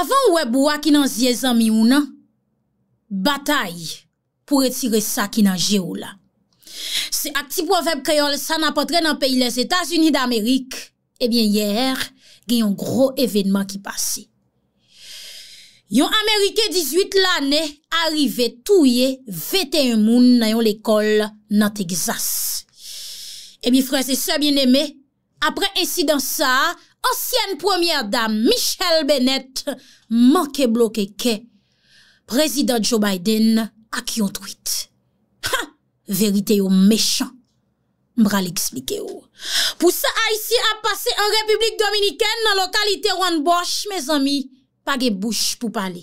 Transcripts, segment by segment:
avan wè bwa ki nan zye zanmi ou nan, batay pou etire sa ki nan jè ou la. Se ak ti po veb kreol sa napotre nan peyi les Etats-Unis d'Amerik, ebyen eh yèr gen yon gro evènman ki pasi. Yon Amerike 18 l'anè, arive touye 21 moun nan yon lekol nan Texas. Ebyen eh frè, se sebyen eme, apre ensi dans sa, Osyen premier dam, Michel Benet, manke bloke ke, prezident Joe Biden ak yon tweet. Ha! Verite yo mechan, mbra li xmike yo. Pou sa Aisyen ap pase an Republik Dominiken nan lokalite Juan Bosch, mez ami, page bouch pou pale.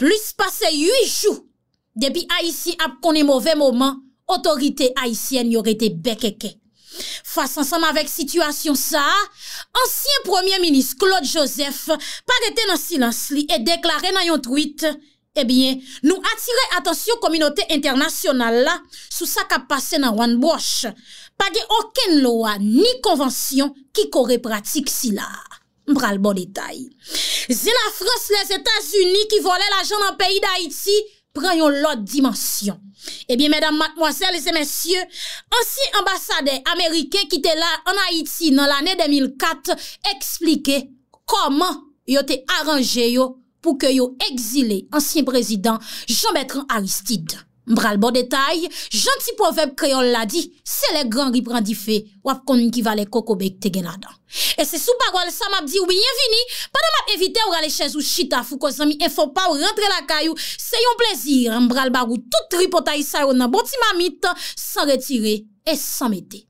Plus pase yu ijou, depi Aisyen ap konen mouve mouman, otorite Aisyen yore te beke ke. Fas ansam avek situasyon sa, ansyen premier minis Claude Joseph page ten an silans li e deklare nan yon tweet Ebyen, nou atire atensyon kominote internasyonal la sou sa ka pase nan Wanbosh Page oken lowa ni konvansyon ki kore pratik si la Mbral bon detay Zen a Fros les Etats-Unis ki vole la jan nan peyi d'Haïti Pren yon lot dimensyon. Ebyen, eh mesdames, mademoiselles et messieurs, ansi ambassade amerikè ki te la an Haiti nan l'anè 2004, eksplike koman yo te aranje yo pou ke yo eksile ansi prezident Jean-Bertrand Aristide. Mbral bo detay, janti povep kreol la di, se le gran riprandi fe wap konin ki vale kokobek te genadan. E se sou parol sa map di ou biyenvini, padan map evite ou rale chen sou chita fou kon sa mi enfo pa ou rentre la kayou, se yon plezir, mbral bagou tout ripotay sa yon nan boti mamit, san retire e san mete.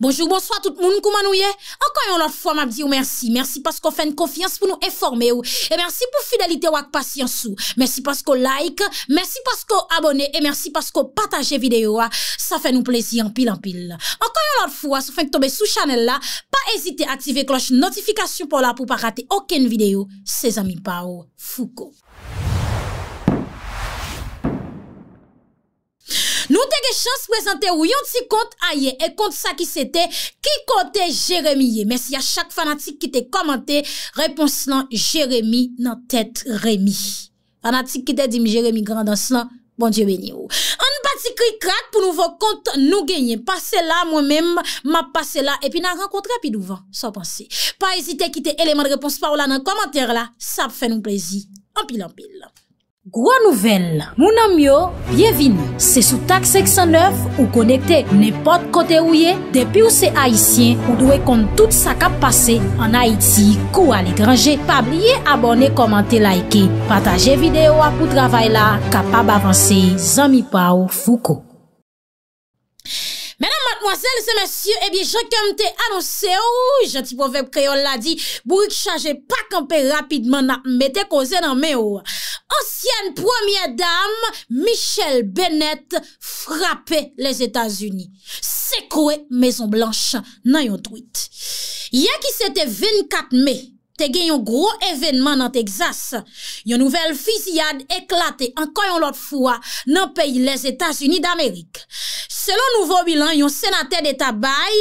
Bonjour, bonsoir tout moun koumanouye. Enkanyon lor fwa mabdi ou mersi. Mersi paskou fèn kofiyans pou nou eforme ou. E mersi pou fidelite wak pasyans ou. Mersi paskou like, mersi paskou abone, e mersi paskou pataje videyo a. Ah. Sa fè nou plezi anpil anpil. Enkanyon lor fwa sou fèn k tombe sou chanel la, pa ezite aktive kloche notifikasyon pou la pou pa rate oken videyo se zami pa ou. Foukou. Nou te ge chans prezante ou yon ti kont a ye, e kont sa ki sete, ki kont e Jeremie ye. Men si ya chak fanatik ki te komante, repons nan Jeremie nan tet Remy. Fanatik ki te di mi Jeremie Grand dans nan, bon dieu venye ou. An batik ki krak pou nouvo kont nou genye. Pase la mwen mem, ma pase la, epi nan renkont rapide ouvan, sa panse. Pa ezite ki te eleman repons pa ou la nan komantere la, sa pfe nou plezi, anpil anpil. Gwa nouvel, mounan myo, bienvin, se sou tak 609 ou konekte, ne pot kote ou ye, depi ou se haisyen, ou dwe kont tout sa kap pase, an Haiti, kou al ekranje, pa blye abone, komante, laike, pataje videyo apou travay la, kapab avanse, zami pa ou fuko. Monselle se monsye, e eh bie jè kèm te annonse ou, jè ti povep kreol la di, bourik chaje pa kèmpe rapidman na mète kozen nan mè ou. Ansyen premier dame, Michèle Bennett, frappe les Etats-Unis. Sekouè Maison Blanche nan yon twit. Yè ki sète 24 mè. te gen yon gro evenman nan Texas. Yon nouvel fizyad eklate ankayon lot fwa nan peyi les Etats-Unis d'Amerik. Selon nouvo bilan, yon senate de tabay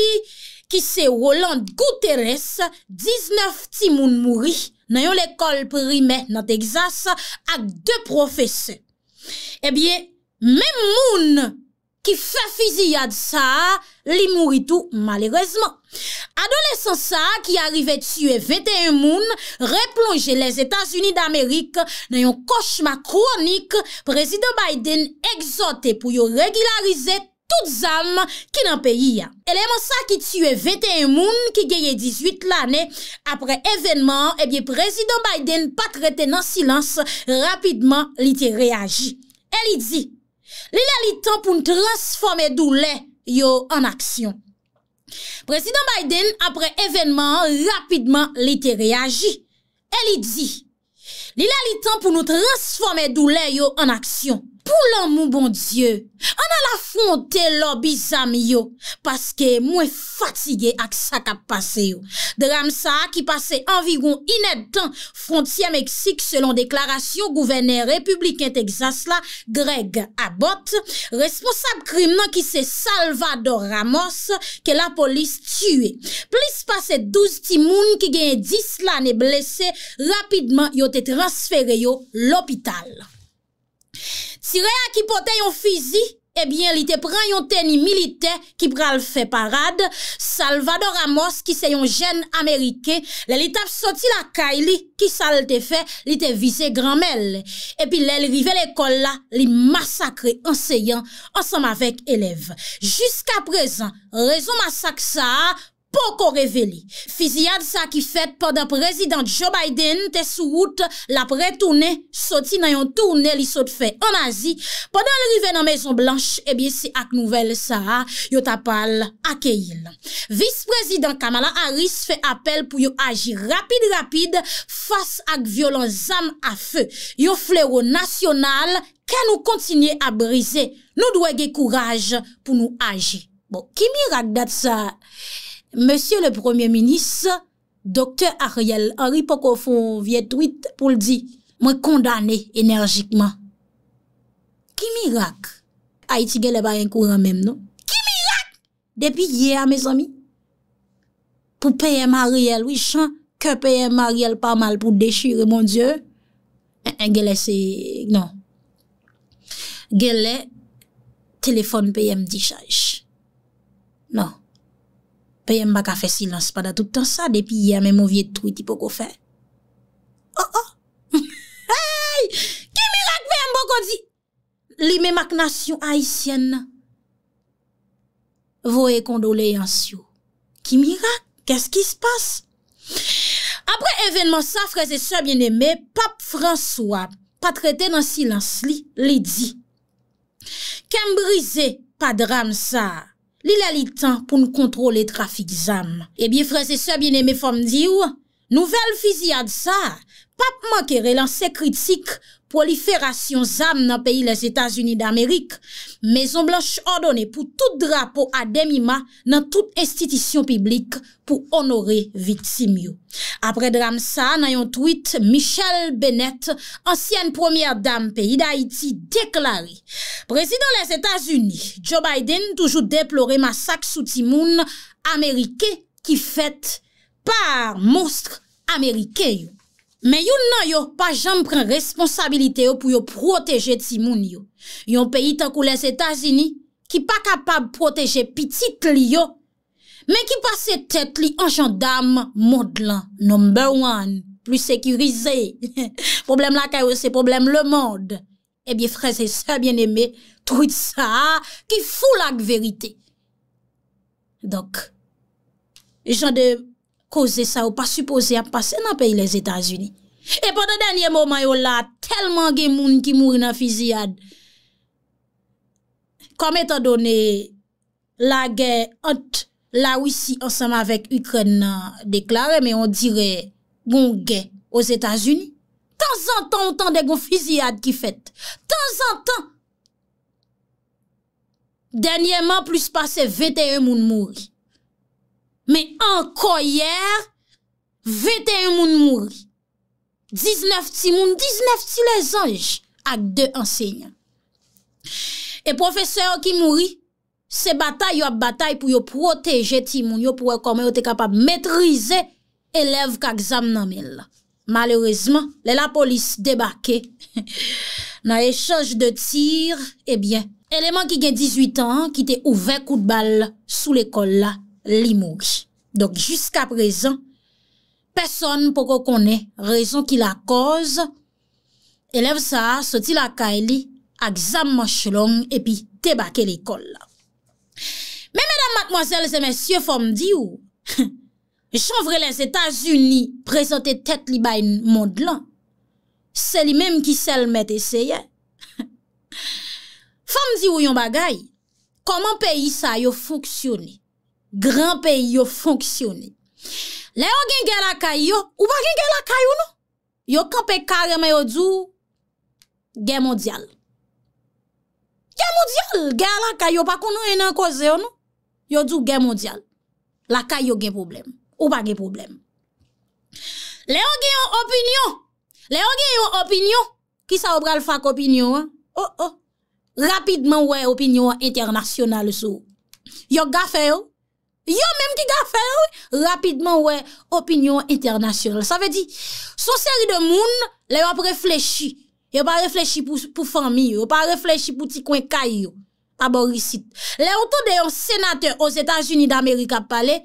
ki se Roland Gouterres, 19 timoun mouri nan yon lekol prime nan Texas ak de profese. Ebyen, eh mem moun Ki fè fizi yad sa, li mouri tou malerezman. Adolesan sa ki arrive tsyue 21 moun, replonge les Etats-Unis d'Amerik, nan yon koshma kronik, prezido Biden egzote pou yo regularize tout zanm ki nan peyi ya. Eleman sa ki tsyue 21 moun, ki geye 18 l'anè, apre evenman, ebye eh prezido Biden patrete nan silans, rapidman li te reagi. El li di... li la li tan pou nou transforme dou le yo an aksyon. Presidant Biden apre evenman rapidman li te reagi. El li di, li la li tan pou nou transforme dou le yo an aksyon. Poulan mou bon dieu, an al afronte lò bisam yo, paske mwen fatige ak sa kap pase yo. Dram sa a ki pase anviron inèd tan fronti a Meksik selon deklarasyon gouverne republikan Texas la Greg Abbott, responsab krim nan ki se Salvador Ramos ke la polis tue. Plis pase 12 timoun ki gen 10 lan e blese, rapidman yo te transfere yo l'opital. Si re a ki pote yon fizi, ebyen li te pran yon teni milite ki pral fe parade. Salvador Amos ki se yon jen Amerike, le li tap soti la kay li ki sal te fe, li te vise granmel. E pi le li vive l'ekol la, li masakre enseyan ansam avek eleve. Juska prezan, rezon masak sa a, Poko revele. Fiziad sa ki fet poda prezident Joe Biden te sou wout la pre-tourne soti nan yon tourne li sot fe en azi. Podan li rive nan Maison Blanche, ebyen eh se ak nouvel sa, yo tapal akeyil. Vice-prezident Kamala Harris fe apel pou yo aji rapide rapide fas ak violon zam a fe. Yo flewo nasyonal, ka nou kontinye a brize, nou dwege kouraj pou nou aji. Bo, ki mirak dat sa a? Monsie le premier minis, dokte Ariel, ari poko fon vye tweet pou l di, mwen kondane enerjikman. Ki mirak? Aiti gelè ba yon kouran menm nou? Ki mirak? Depi ye a me zami? Pou peyèm Ariel wishan, ke peyèm Ariel pa mal pou dechire, moun diyo, en gelè se, non. Gelè, telefon peyèm di chaj. Non. Peye m bak a fe silans pa da toutan sa depi ye a men mou vie twit i poko fe. Oh oh! Hey! Ki mirak peye m boko di? Li me mak nas yon aisyen nan. Vo e kondole yon syon. Ki mirak? Kes ki se passe? Apre evenman sa, freze se bieneme, pap François pa trete nan silans li, li di. Kem brise pa dram sa. li la li tan pou nou kontrole trafik zanm. Ebi, eh fre se se bin eme fom di ou, nouvel fizi ad sa, pap man kere lan se kritik proliferasyon zam nan peyi les Etats-Unis d'Amerik, mezon blanche andone pou tout drapo ademima nan tout institisyon piblik pou onore vitsimyo. Apre dramsa, nan yon tweet, Michelle Bennett, ansyen première dame peyi d'Haïti, deklari, Prezident les Etats-Unis, Joe Biden toujou deplore massak soutimoun Amerike ki fète par monstre Amerikeyo. Men yon nan yon pa jan pren responsabilite yo pou yon proteje ti moun yo. Yon peyi takou les Etats-Unis, ki pa kapab proteje pitit li yo, men ki pa se tet li an jan dam mod lan, number one, plus sekirize. Problem eh la kayo se problem le mod. Ebi fran se se bien eme, tout sa ki fulak verite. Donk, jan de... koze sa ou pa supoze a pase nan peyi les Etats-Unis. E pote denye mouman yo la, telman gen moun ki mouri nan fiziyad, kom etan done, la gen ant la wisi ansama vek Ukraine na deklare, me on dire moun gen os Etats-Unis. Tan zan tan ou tan dek ou fiziyad ki fet, tan zan tan, denye moun plus pase veteye moun mouri, Me anko yer 21 moun mouri 19 ti moun 19 ti le zanj Ak de ensegnen E profeseur ki mouri Se batay yo ap batay Pou yo proteje ti moun Yo pou yo komen yo te kapab metrize Elev kak zam nanmel Malerizman le la polis debake Na e chanj de tir E eh bien Eleman ki gen 18 an Ki te ouve kout bal sou lekol la li mouj. Dok, jiska prezen, peson pou kou kone, rezon ki la koz, elev sa, soti la ka li, ak zam manch long, epi te bake l'ekol la. Me, me dam matmoazel, se men sye fom di ou, chanvre les Etats-Unis, prezante tet li bayn mond lan, seli mem ki sel met eseye. Fom di ou yon bagay, koman peyi sa yo foksyone, Gran pe yo fonksyoni. Le yo gen gen lakay yo, ou pa gen gen lakay yo nou? Yo kan pe kareme yo djou gen mondial. Gen mondial! Gen lakay yo pa konon enan koze yo nou? Yo djou gen mondial. Lakay yo gen problem. Ou pa gen problem. Le yo gen yo opinyon! Le yo gen yo opinyon! Ki sa ou bral fak opinyon? Oh, oh. Rapidman wè opinyon internasyonal sou. Yo gafen yo, Yo mèm ki ga fè, wè, rapidman wè, opinyon internasyonel. Sa fè di, son seri de moun, lè yo ap reflechi. Yo pa reflechi pou fami, yo pa reflechi pou ti kwen kay yo, pa borisit. Lè yo ton de yon senatè os Etats-Unis d'Amerika palè,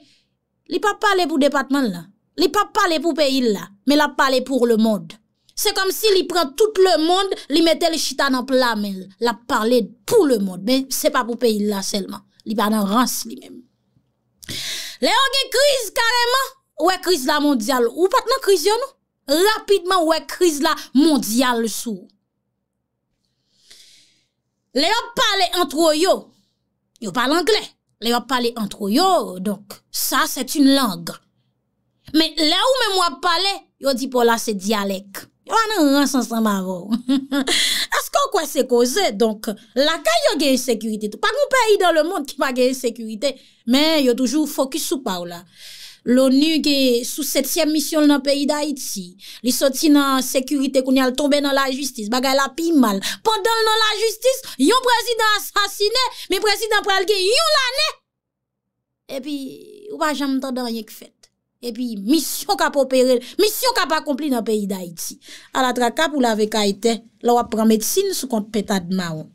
li pa palè pou depatman la. Li pa palè pou peyi la, mè la palè pou lè mod. Se kom si li pren tout lè mod, li mette lè chitanan plamèl. La palè pou lè mod, mè se pa pou peyi la selman. Li pa nan rans li mèm. Le yo gen kriz kareman, we kriz la mondial ou pat nan kriz yon nou, rapidman we kriz la mondial sou. Le yo pale antro yo, yo pale angle, le yo pale antro yo, donk, sa set yon lang. Me le ou mem wap pale, yo di pola se dialek. Ou anan, an san san baro. Asko kwa se koze, donk, lakay yo genye sekurite. Pag ou peyi dan le moun ki pa genye sekurite, men yo toujou fokus sou pa ou la. L'ONU genye sou setyem misyon nan peyi da Iti. Li soti nan sekurite koun yal tombe nan la justis. Bagay la pi mal. Pon don nan la justis, yon prezident asasine, men prezident prel genye yon lanen. E pi, ou pa jaman tanda wanyek fet. Epi, misyon ka pa opere, misyon ka pa kompli nan peyi da iti. Ala tra kap ou la ve ka ite, la wap pran medsine sou kont peta de maron.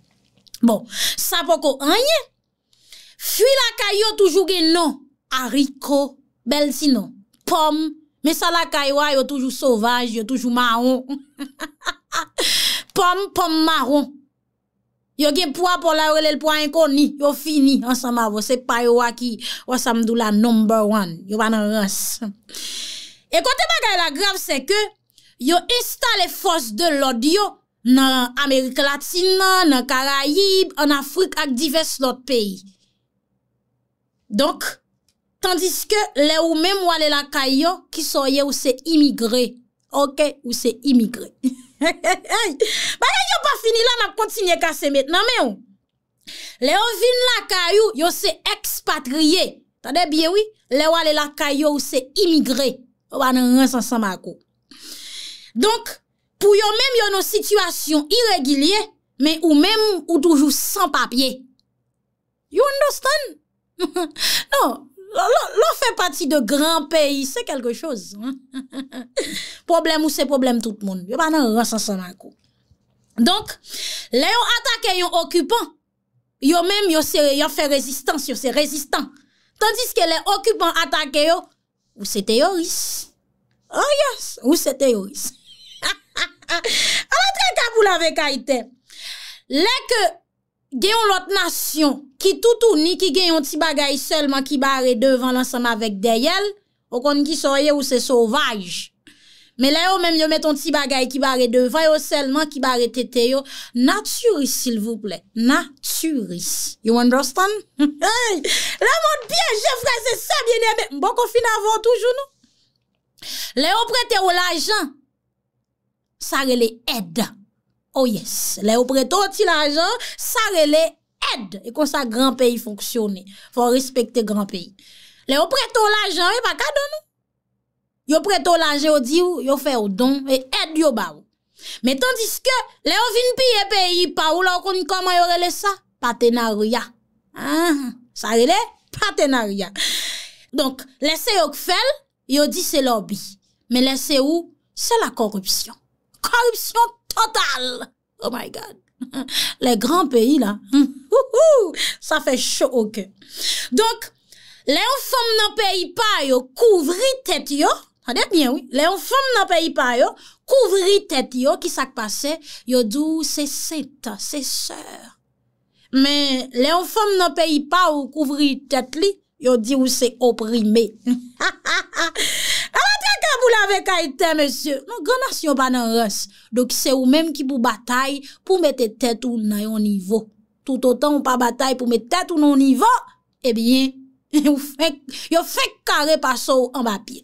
Bon, sa poko anye, fwi la kayo toujou gen non, hariko, bel si non. Pom, me sa la kaywa yo toujou sovaj, yo toujou maron. Pom, pom maron. Yo gen pwa pou la wèle l pou an koni, yo fini an sa ma wò. Se pay wò ki wò sa mdou la number one, yo banan rass. E kote bagay la grav se ke, yo insta le fòs de lò diyo nan Amerik Latina, nan Karayib, an Afrik ak divers lòt peyi. Donk, tandis ke le ou mèm wò lè la kayo ki soye ou se imigre. Ok, ou se imigre. Ok. Ba yon pa fini la nan kontinye kase met nan men ou. Le ou vin la kayou, yon se ekspatriye. Tade biye oui? Le ou ale la kayou, yon se imigre. Ou anan ren san san mako. Donk, pou yon men yon nou situasyon iregilye, men ou men ou doujou san papye. You understand? Non. Lò fè pati de gran peyi, se kelke chòz. Problem ou se problem tout moun. Yo banan yon rassansan an kou. Donk, le yon atake yon okupan, yo mèm yo se yon fè rezistans, yo se rezistans. Tandis ke le okupan atake yo, ou se teoris. O oh yos, ou se teoris. An apre kabou lave kaite. Lè ke... genyon lot nasyon ki toutou ni ki genyon ti bagay selman ki bare devan lansama vek deyel o konn ki soye ou se sovaj me leyo menm yo met ton ti bagay ki bare devan yo selman ki bare tete yo, naturis silvouple naturis you understand? la moun biye jefre se se biene mbo kon fin avon toujou nou leyo prete ou la jan sa rele eda Oh yes, le ou preto ti la jan, sa rele, ed. E kon sa gran peyi foksyone. Fon respekte gran peyi. Le ou preto la jan, e pa kado nou? Yo preto la jan, yo di ou, yo fe ou don, e ed yo ba ou. Metan diske, le ou vin piye peyi, pa ou la koni koman yo rele sa? Patenaria. Ah, sa rele, patenaria. Donk, lese yo kfel, yo di se lobby. Me lese ou, se la korupsyon. Korupsyon. Total! Oh my God! Le gran peyi la, sa fe chok. Donk, le enfom nan peyi pa yo, kouvri tet yo, le enfom nan peyi pa yo, kouvri tet yo, ki sak pase, yo dou se set, se ser. Men, le enfom nan peyi pa yo, kouvri tet li, yo di ou se oprime. Ha ha ha! bou lave kaiten, monsye. Non, granas yon pa nan rons. Dok se ou menm ki pou batay pou mette tetou nan yon nivou. Eh tout otan ou pa batay pou mette tetou nan yon nivou, ebyen, yon fèk kare pa sou an bapye.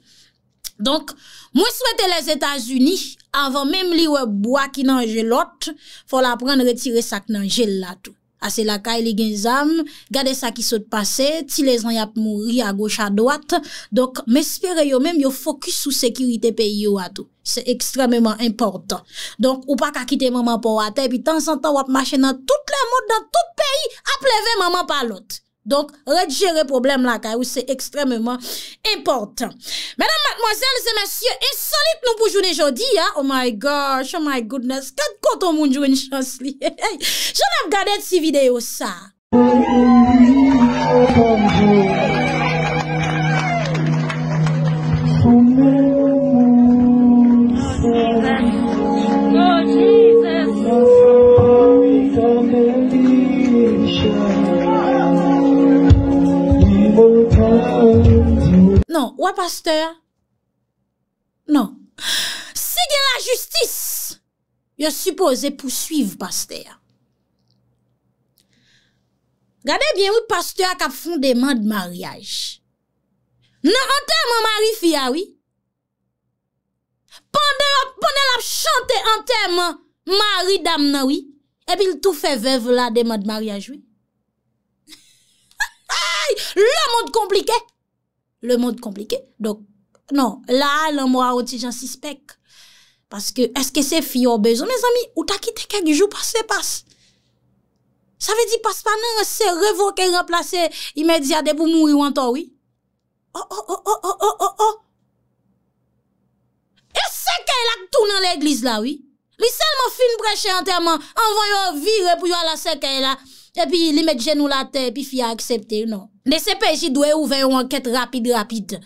Donk, mwen souwete les Etats-Unis, avan menm li wè bwa ki nan jelot, fol apren retire sak nan jelatou. Ase lakay li genzam, gade sa ki sot pase, ti le zan yap mouri a goch a dwat, donk mespere yo menm yo fokus sou sekirite peyi yo ato. Se ekstrememan importan. Donk ou pa kakite maman po wate, pi tan san tan wap mache nan tout le moun, dan tout peyi, ap leve maman pa lot. Donk, redjere problem la ka ou se ekstrememan importan. Madame, mademoiselles et messieurs, insolite nou pou jounen joudi ya. Oh my gosh, oh my goodness. Kèk koton moun joun chans li? Joun ap gade tsi video sa. Bonjour, bonjour. Non, wè Pasteur? Non. Se gen la justice, yo suppose pou suive Pasteur. Gade bien wè Pasteur ak ap foun deman de mariage. Nan anterman mari fia wè. Pande la chante anterman mari damna non, wè. Epi l tou fè vev la deman de mariage wè. Lè moun de komplike. Le mod komplike, donk. Non, la, la mwa oti jan sispek. Paske, eske se fi yo bezon. Me zami, ou ta kite kek, jou pas se pas. Sa ve di pas pa nan, se revoke, remplace, imedya de pou mou yon to, oui. Oh, oh, oh, oh, oh, oh, oh, oh. E seke la, tou nan l'eglise la, oui. Li selman fin breche anterman, anvanyo, vire, pou yon la seke la, epi li met jenou la te, epi fi a aksepte, non. Ne sepe si dwe ouve yon anket rapide, rapide.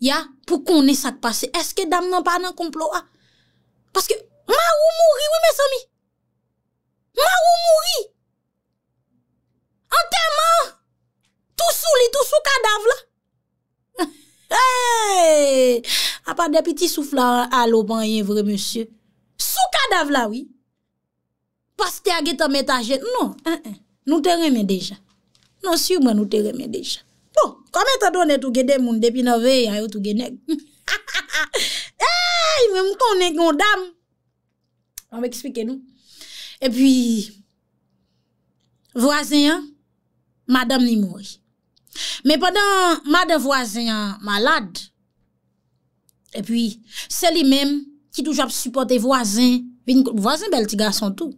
Ya, pou koni sa te pase. Eske dam nan pa nan komplo a? Paske, ma ou mouri, wè mè sami? Ma ou mouri? An te man? Tou sou li, tou sou kadav la? Hey! A pa de piti sou flan alo ban yon vre monsye. Sou kadav la, wè? Paske te aget an metajen? Non, nou te reme deja. nan si bon, ou mwen ou teremen deja. Bon, kome ta donen tou gede moun depi navè ayou tou genèk. Eyy, mwen mwen konen gondam. Mwen mwen ekspike nou. E pwi, vwazen, madame ni mouj. Men padan, maden vwazen malade, e pwi, seli mèm ki toujap supporte vwazen, vwazen bel tiga son tou.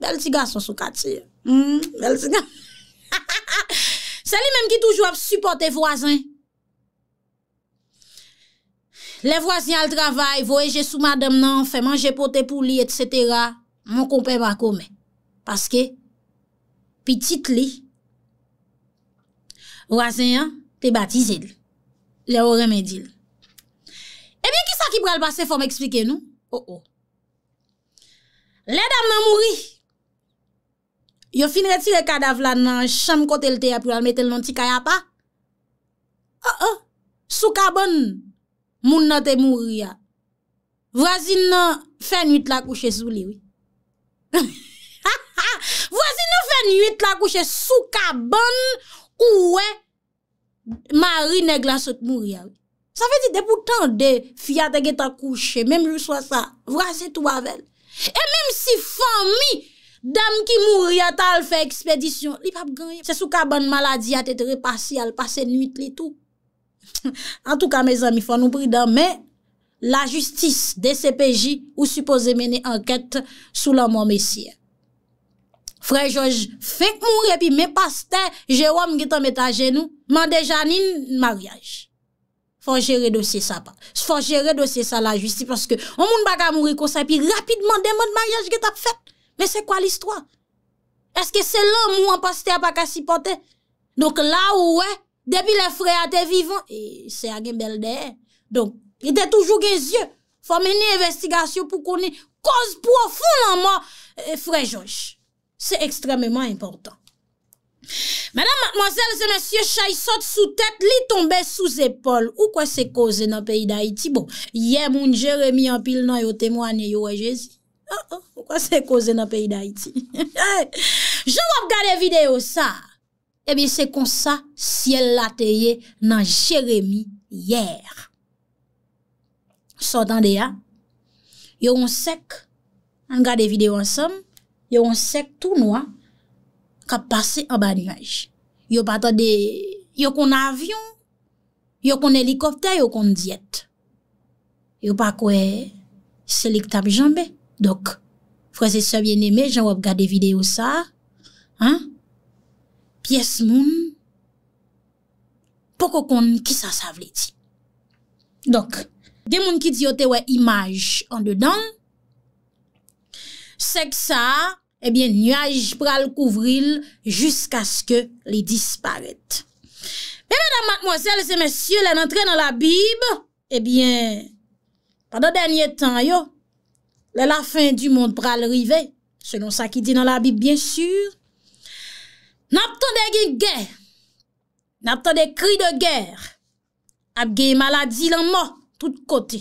Bel tiga son sou kati. Hmm, bel tiga... Ha ha ha, se li menm ki toujou ap supporte vwazen. Le vwazen al travay, vweje sou madem nan, fe manje pote pou li, et setera, moun kompen bako men. Paske, pitit li, vwazen an, te batize li. Le o remedi li. Ebyen ki sa ki pral base fwa m eksplike nou? Ho oh, ho. Le dam nan mouri, Yo fin re ti re kada vla nan chanm kote lte ya prilal metel nan ti kaya pa. A oh, a, oh. sou ka bon moun nan te mou ria. Vrasi nan fen yu te la kouche sou liwi. Vrasi nan fen yu te la kouche sou ka bon ouwe. Mou rine glasot mou ria. Sa fe di depou tan de fia te ge ta kouche. Mem jou swa sa, vrasi tou avel. E mem si fomi. Dam ki mouri atal fè ekspedisyon, li pap gwenye. Se sou ka ban maladi atè tre pasi, al pasè nuit li tout. An tou ka, me zami, fò nou pridamè la justis de CPJ ou suppose mène anket sou la mò mesyè. Frè Joj, fèk mouri epi mè pas te, jè wòm gètan mètan genou, mè de janin maryaj. Fò jè redosye sa pa. Fò jè redosye sa la justis, fò moun baka mouri konsè, epi rapidman demèn maryaj gètan fèt. Men se kwa l'istwa? Eske se l'om ou anpaste apakasi pote? Donk la ou we, debi le freyate vivan, se agen bel deye. Donk, ite toujou gen zye, fò meni investigasyon pou koni koz profoun anman frey josh. Se ekstrememan importan. Madame, mademoiselle, se monsye chay sot sou tet, li tombe sou zepol, ou kwa se koze nan peyi da iti, bon, ye moun jeremi anpil nan yo temwane yo we jezi. Ah, ah, ou kwa se e koze nan peyi da iti? Jou wap gade video sa, ebi eh se konsa siel la teye nan Jeremie Yer. Sotan de ya, yo wonsek, an gade video ansam, yo wonsek tou nou an, ka pase an banyaj. Yo pata de, yo kon avyon, yo kon helikopter, yo kon diyet. Yo pa kwe selik tab janbe, Dok, fwese sebyen eme, jan wop gade video sa, piyes moun, pokokon ki sa savle di. Dok, de moun ki di yo te we imaj an dedan, sek sa, ebyen, eh nyaj pral kouvril, jisk aske li disparit. Pe mwen damat mwen sel se mwen sye lè nan tre nan la bib, ebyen, eh padan denye tan yo, Le la fin du monde pral rive, selon sa ki di nan la bib, bien sur, nap tonde gen gèr, nap tonde kri de gèr, ap gen maladi lan mo, tout kote.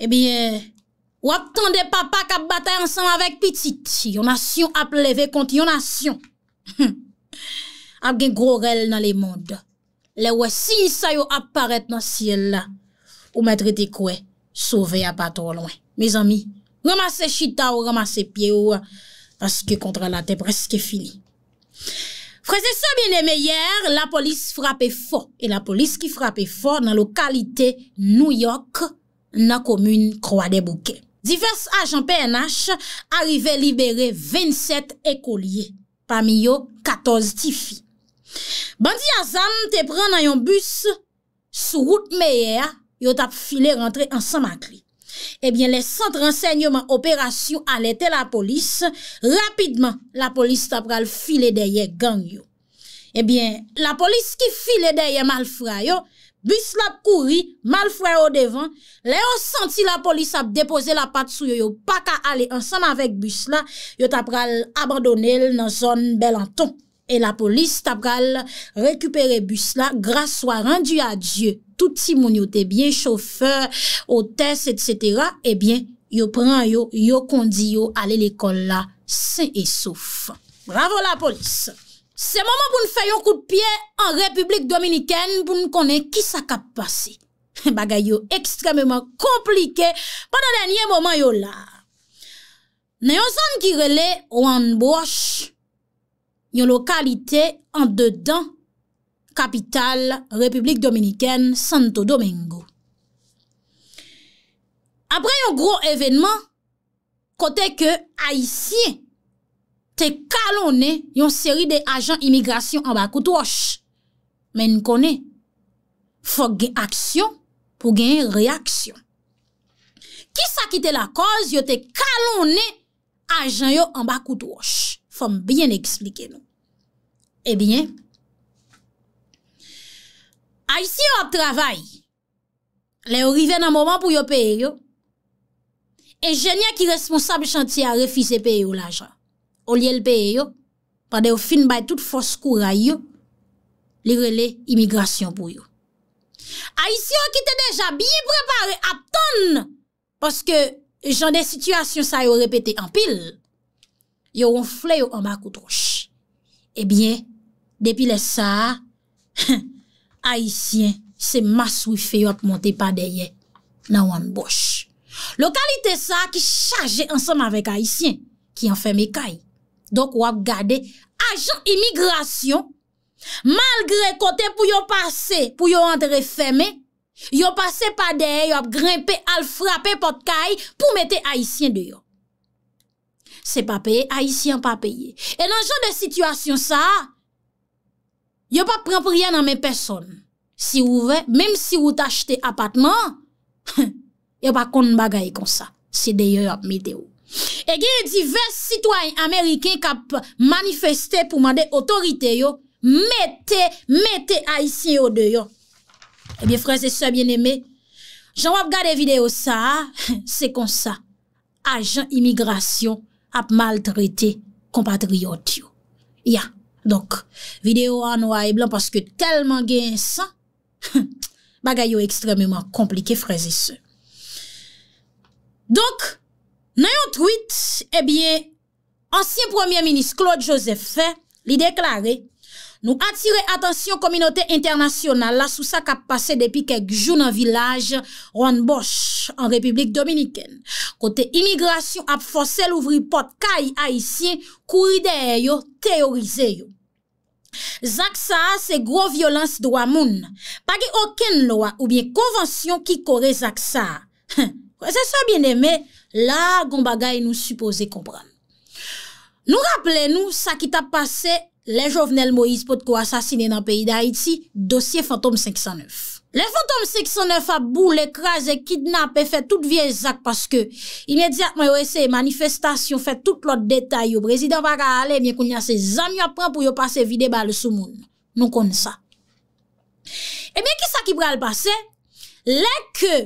Ebyen, eh wap tonde papa kap batay ansan avèk pitit, yon asyon ap leve konti yon asyon. Ap gen grorel nan le monde, le wè si yisay yo ap paret nan siyè la, ou mètre de kwey, Sove a patro lwen. Mez ami, ramase chita ou ramase pie ou, taske kontra la te preske fini. Freze sa bin e meyer, la polis frape fo, e la polis ki frape fo nan lokalite New York, nan komune Kroade Bouke. Diverse ajan PNH, arive libere 27 ekolye, pa miyo 14 tifi. Bandi Azan te pren nan yon bus, sou route meyer, yo tap file rentre ansan makri. Ebyen, le sent rensegn yo man operasyon alete la polis, rapidman la polis tap pral file deye gang yo. Ebyen, la polis ki file deye malfra yo, bus lap kouri, malfra yo devan, le yo senti la polis ap depose la pat sou yo yo, pa ka ale ansan avèk bus la, yo tap pral abandone l nan zon bel anton. E la polis ta pral rekupere bus la, graswa rendu adye, touti moun yo tebyen, chofer, otes, etc. Ebyen, eh yo pran yo, yo kondi yo, ale l'ekol la, sen e souf. Bravo la polis! Se moun moun pou n'fè yon koupiè an Republik Dominikèn, pou n'kone ki sa kap pasi. Bagay yo ekstremèman komplike, pa nan denye moun moun yo la. Nè yon zan ki rele, ou an borsh, yon lokalite an dedan kapital Republik Dominikèn Santo Domingo. Apre yon gro evenman kote ke Aisyen te kalone yon seri de ajan imigrasyon an bakout wosh. Men kone, fok gen aksyon pou gen reaksyon. Ki sa kite la koz yo te kalone ajan yo an bakout wosh. fòm byen eksplike nou. Ebyen, eh a isi yo a travay, le yo riven an mouman pou yo peye yo, e jenya ki responsable chanti a refize peye yo la jan. O liye l peye yo, pa de yo fin bay tout fos kou ray yo, li rele imigrasyon pou yo. A isi yo ki te deja biye preparè a ton, poske jan de situasyon sa yo repete an pil, yo woun fley yo an bakoutroche. Ebyen, eh depi le sa, Haitien se mas wifey yo ap monte pa deye nan wan bosh. Lokalite sa ki chaje ansenman vek Haitien, ki an feme kay. Dok wap gade ajan imigrasyon, malgre kote pou yo pase, pou yo andre feme, yo pase pa deye, yo ap grimpe al frape pot kay, pou mete Haitien deyo. Se pa peye, Aisyen pa peye. E nan joun de sitwasyon sa, yo pa preprie nan men person. Si ou ven, menm si ou t'achete apatman, yo pa kont bagay kon sa. Se deyo yo ap mete yo. E eh gen yon divers sitwany Amerike kap manifeste pou mande otorite yo, mete, mete Aisyen yo deyo. Ebyen franse se bien eme, jan wap gade video sa, se kon sa, ajan imigrasyon ap mal traite kompatriot yo. Ya, donk, video anwa e blan paske telman gen san, bagay yo ekstrememan komplike freze se. Donk, nan yon tweet, ebyen, eh ansyen premier minis Claude Joseph Faye li deklare Nou atire atensyon kominote internasyonal la sou sa kap pase depi kek jounan vilaj Ron Bosch an Republik Dominiken. Kote imigrasyon ap fosel ouvri pot kaj aisyen kourideyo teorizeyo. Zaksa se gro violans do amoun. Pagi oken lowa ou bien konvansyon ki kore Zaksa. Kwa se so bien eme, la gom bagay nou supose kompran. Nou rappele nou sa ki tap pase... Le jovenel Moïse Potko asasine nan peyi da Haiti, dosye Fantome 509. Le Fantome 509 a bou, le kraze, kidnap, e fe tout viezak paske. Imediatman yo ese manifestasyon, fe tout lot detay yo. Prezident baka ale, myen koun yase zamy apren pou yo pase vide bal sou moun. Non kon sa. E myen ki sa ki pral pase? Le ke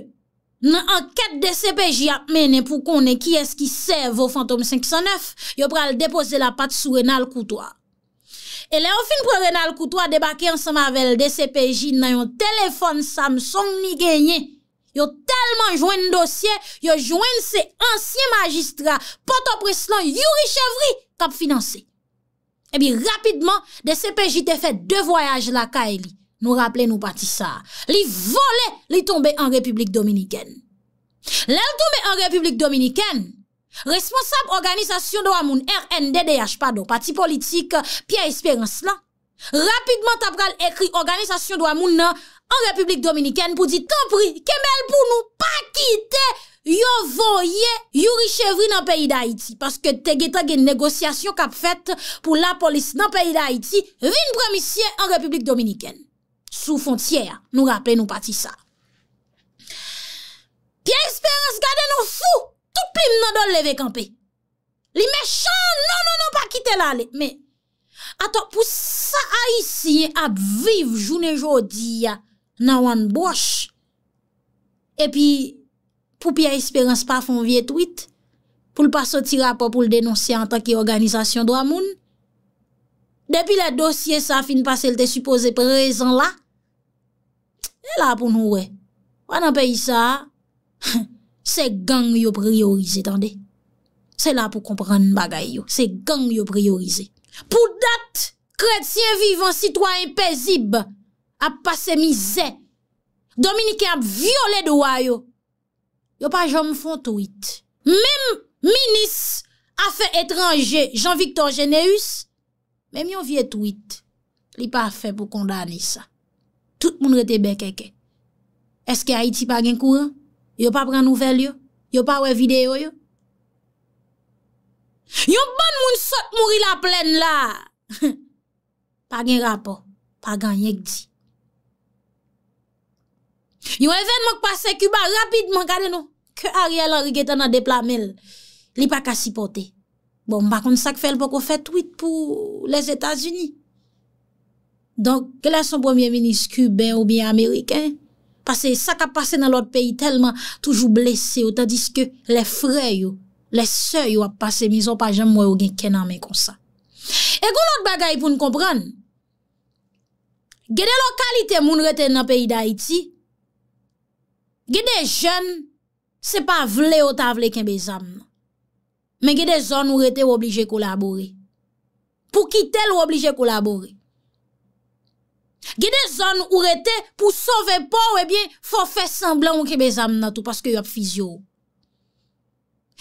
nan anket de CPJ apmenen pou konen ki eski serve o Fantome 509, yo pral depose la pat sou e nan l koutoua. E le ou fin pou renal koutou a debake an sa mavel DCPJ nan yon telefon samson ni genye. Yo talman jwen dosye, yo jwen se ansyen magistra, poto preslan, yuri chevri, tap finanse. Ebi rapidman, DCPJ te fè dè voyaj la ka e li. Nou rappele nou pati sa. Li vole, li tombe an Republik Dominiken. Le l tombe an Republik Dominiken. responsab organizasyon do amoun RNDDH, pa do pati politik Pierre Esperance la rapidman ta pral ekri organizasyon do amoun nan an Republik Dominiken pou di ton pri, kemel pou nou pa kite yon voye youri chevri nan peyi da Haiti paske tege tege negosyasyon kap fet pou la polis nan peyi da Haiti vin promisye an Republik Dominiken sou fontyer nou rappele nou pati sa Pierre Esperance gade nou sou Tout plim nan don leve kampe. Li mechon, nan nan nan pa kite la le. Me, ato pou sa a yisi, ap viv joun e jodi ya nan wan bwosh. E pi, pou pi a yisperans pa fon vie twit, pou l pa soti rapo pou l denonsi an takye organizasyon do amoun. Depi le dosye sa fin pasel te supose prezen la, e la pou nou we. Wan an pe yisa a? Se gang yo priorize, tande. Se la pou kompran bagay yo. Se gang yo priorize. Pou dat, kredsyen vivan, sitwa impesib, ap pase mize. Dominike ap viole do a yo. Yo pa jom fon tweet. Mem, minis, afe etranje, Jean-Victor Geneus, mem yon vie tweet, li pa fe pou kondani sa. Tout moun retebe keke. Eske Haiti pa gen kouan? Yo pa pran nouvel yo? Yo pa we videyo yo? Yo ban moun sot mouri la plen la! Pa gen rapor, pa gen yek di. Yo even mok pase Cuba rapid man kade nou? Ke ari ala rik etan na deplamel, li pa kasi pote. Bon, bakon sak fel poko fet wit pou les Etats-Unis. Donk, ke la son premier ministre Cuban ou bien Ameriken? Pase sa ka pase nan lot peyi telman toujou blese ou, tandis ke le frey ou, le sey ou a pase, mi zon pa jen mwen ou gen kenan men kon sa. E kon lot bagay pou nou kompran, gede lokalite moun reten nan peyi da iti, gede jen se pa vle ou ta vle ken bezan, men gede zon ou rete ou oblije kolabori, pou ki tel ou oblije kolabori. Gede zon ou rete pou sove pou, ebyen, fò fè semblan ou ki bezam nan tou, paske yop fizyo.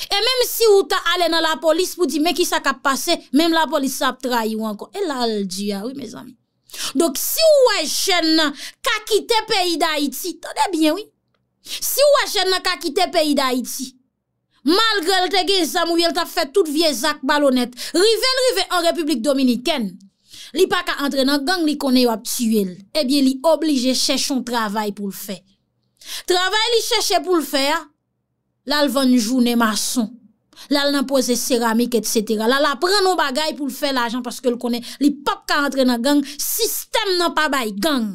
E mèm si ou ta ale nan la polis pou di mè ki sa kap pase, mèm la polis sa ap tra yon ankon. E lal diya, ah wè mè zami. Dok si ou wè jen nan kakite peyi da iti, tonè byen, wè? Si ou wè jen nan kakite peyi da iti, mal gre lte ge zam ou yel ta fè tout vie zak balonet, rive nrive an Republik Dominikèn. Li pa ka entre nan gang li kone yo aptuel, ebyen li oblige chèchon travay pou l'fè. Travay li chèchè pou l'fè, lal vanjou ne mason, lal nan pose ceramik, etc. Lal apren nou bagay pou l'fè l'ajan, paske li kone, li pa ka entre nan gang, sistem nan pabay gang.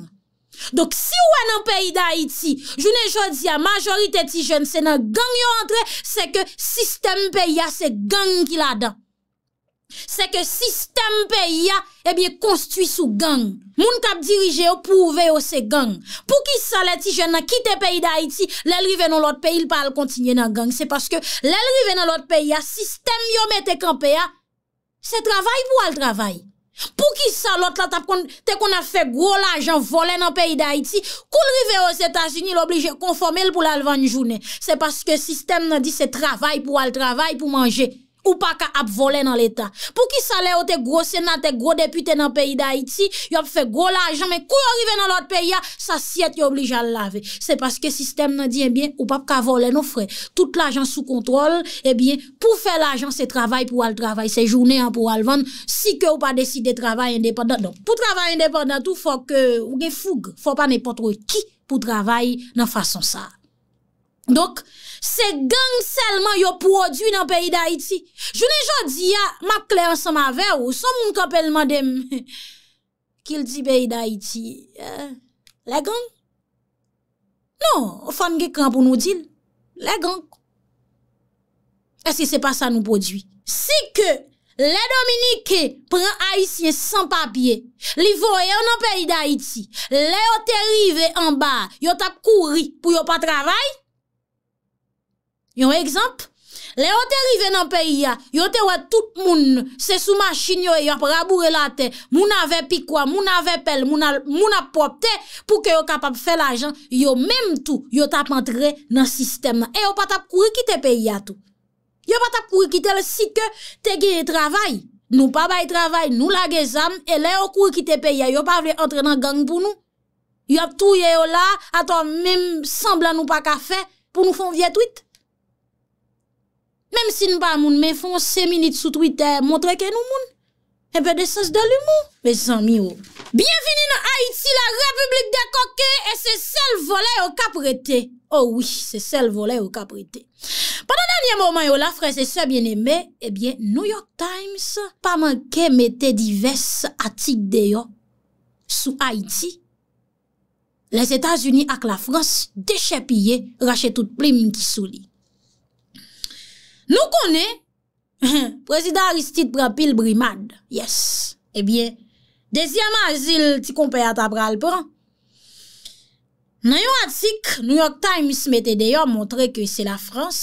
Dok si wè nan peyi da iti, jounen jodi a majorite ti joun, se nan gang yo entre, se ke sistem peyi a se gang ki la dan. Se ke sistem peyi a, ebye eh konstwi sou gang. Moun kap dirije yo pou ve yo se gang. Pou ki sa la ti jen nan kite peyi da Haiti, lèlrive nan lot peyi l pa al kontinye nan gang. Se paske lèlrive nan lot peyi a, sistem yo me te kampe ya, se travay pou al travay. Pou ki sa lot la tap kon, te kon a fe gwo la ajan vole nan peyi da Haiti, konrive yo se tasini l oblije konforme l pou l alvanjounen. Se paske sistem nan di se travay pou al travay pou manje. Ou pa ka ap vole nan l'Etat. Pou ki salè ou te grosen nan te gros depute nan peyi d'Haïti, yo ap fè gros l'ajan, men kou yo rive nan l'ot peyi a, sa sièt yo oblige a lave. Se paske sistem nan di en eh bien, ou pa ka vole nan fred. Tout l'ajan sou kontrol, e eh bien, pou fè l'ajan, se travay pou al travay, se jounen an pou al van, si ke ou pa deside travay indépendant. Non, pou travay indépendant ou, fò ke ou gen foug. Fò pa nepotro ki pou travay nan fason sa. Dok, Se gang selman yo pou odwi nan peyi da iti. Jounen jodi ya, ma kle ansan ma ver ou, son moun kapelman dem, kil di peyi da iti, eh, le gang. Non, fane ge kran pou nou dil, le gang. E se se pasa nou pou odwi. Si ke, le Dominike, pren a isyen san papye, li voye nan peyi da iti, le ote rive an ba, yo ta kouri pou yo pa travay, Yon ekzamp, lè yon te rive nan peyi ya, yon te wè tout moun, se sou machin yon, e, yon ap raboure la te, moun ave pikwa, moun ave pel, moun ap popte, pou ke yon kapap fe la jan, yon menm tou, yon tap entre nan sistem. E yon pa tap kouye ki te peyi ya tou, yon pa tap kouye ki tel si ke te gire travay, nou pa bay travay, nou la ge zan, e lè yon kouye ki te peyi ya, yon pa vle entre nan gang pou nou, yon tou yon la, ato menm semblan nou pa ka fe pou nou fon vie tout ite. Mem si nou pa moun men fon se minit sou Twitter, montre ke nou moun? Epe de sens de l'humour? Ve zan mi ou. Bienveni nou Haiti, la Republik de Koke, e se sel vole ou kap rete. Ou oh wish, se sel vole ou kap rete. Pada danyan mouman yo la franse se bieneme, ebyen eh New York Times, paman ke mette diverse atik de yo, sou Haiti, les Etats-Unis ak la France, de che pye rache tout plim ki sou li. Nou konè, prezident Aristide Prapil brimade. Yes, e eh bie, desyama azil ti kompeyata pral pran. Nan yon atik, New York Times mette deyon montre ke se la Frans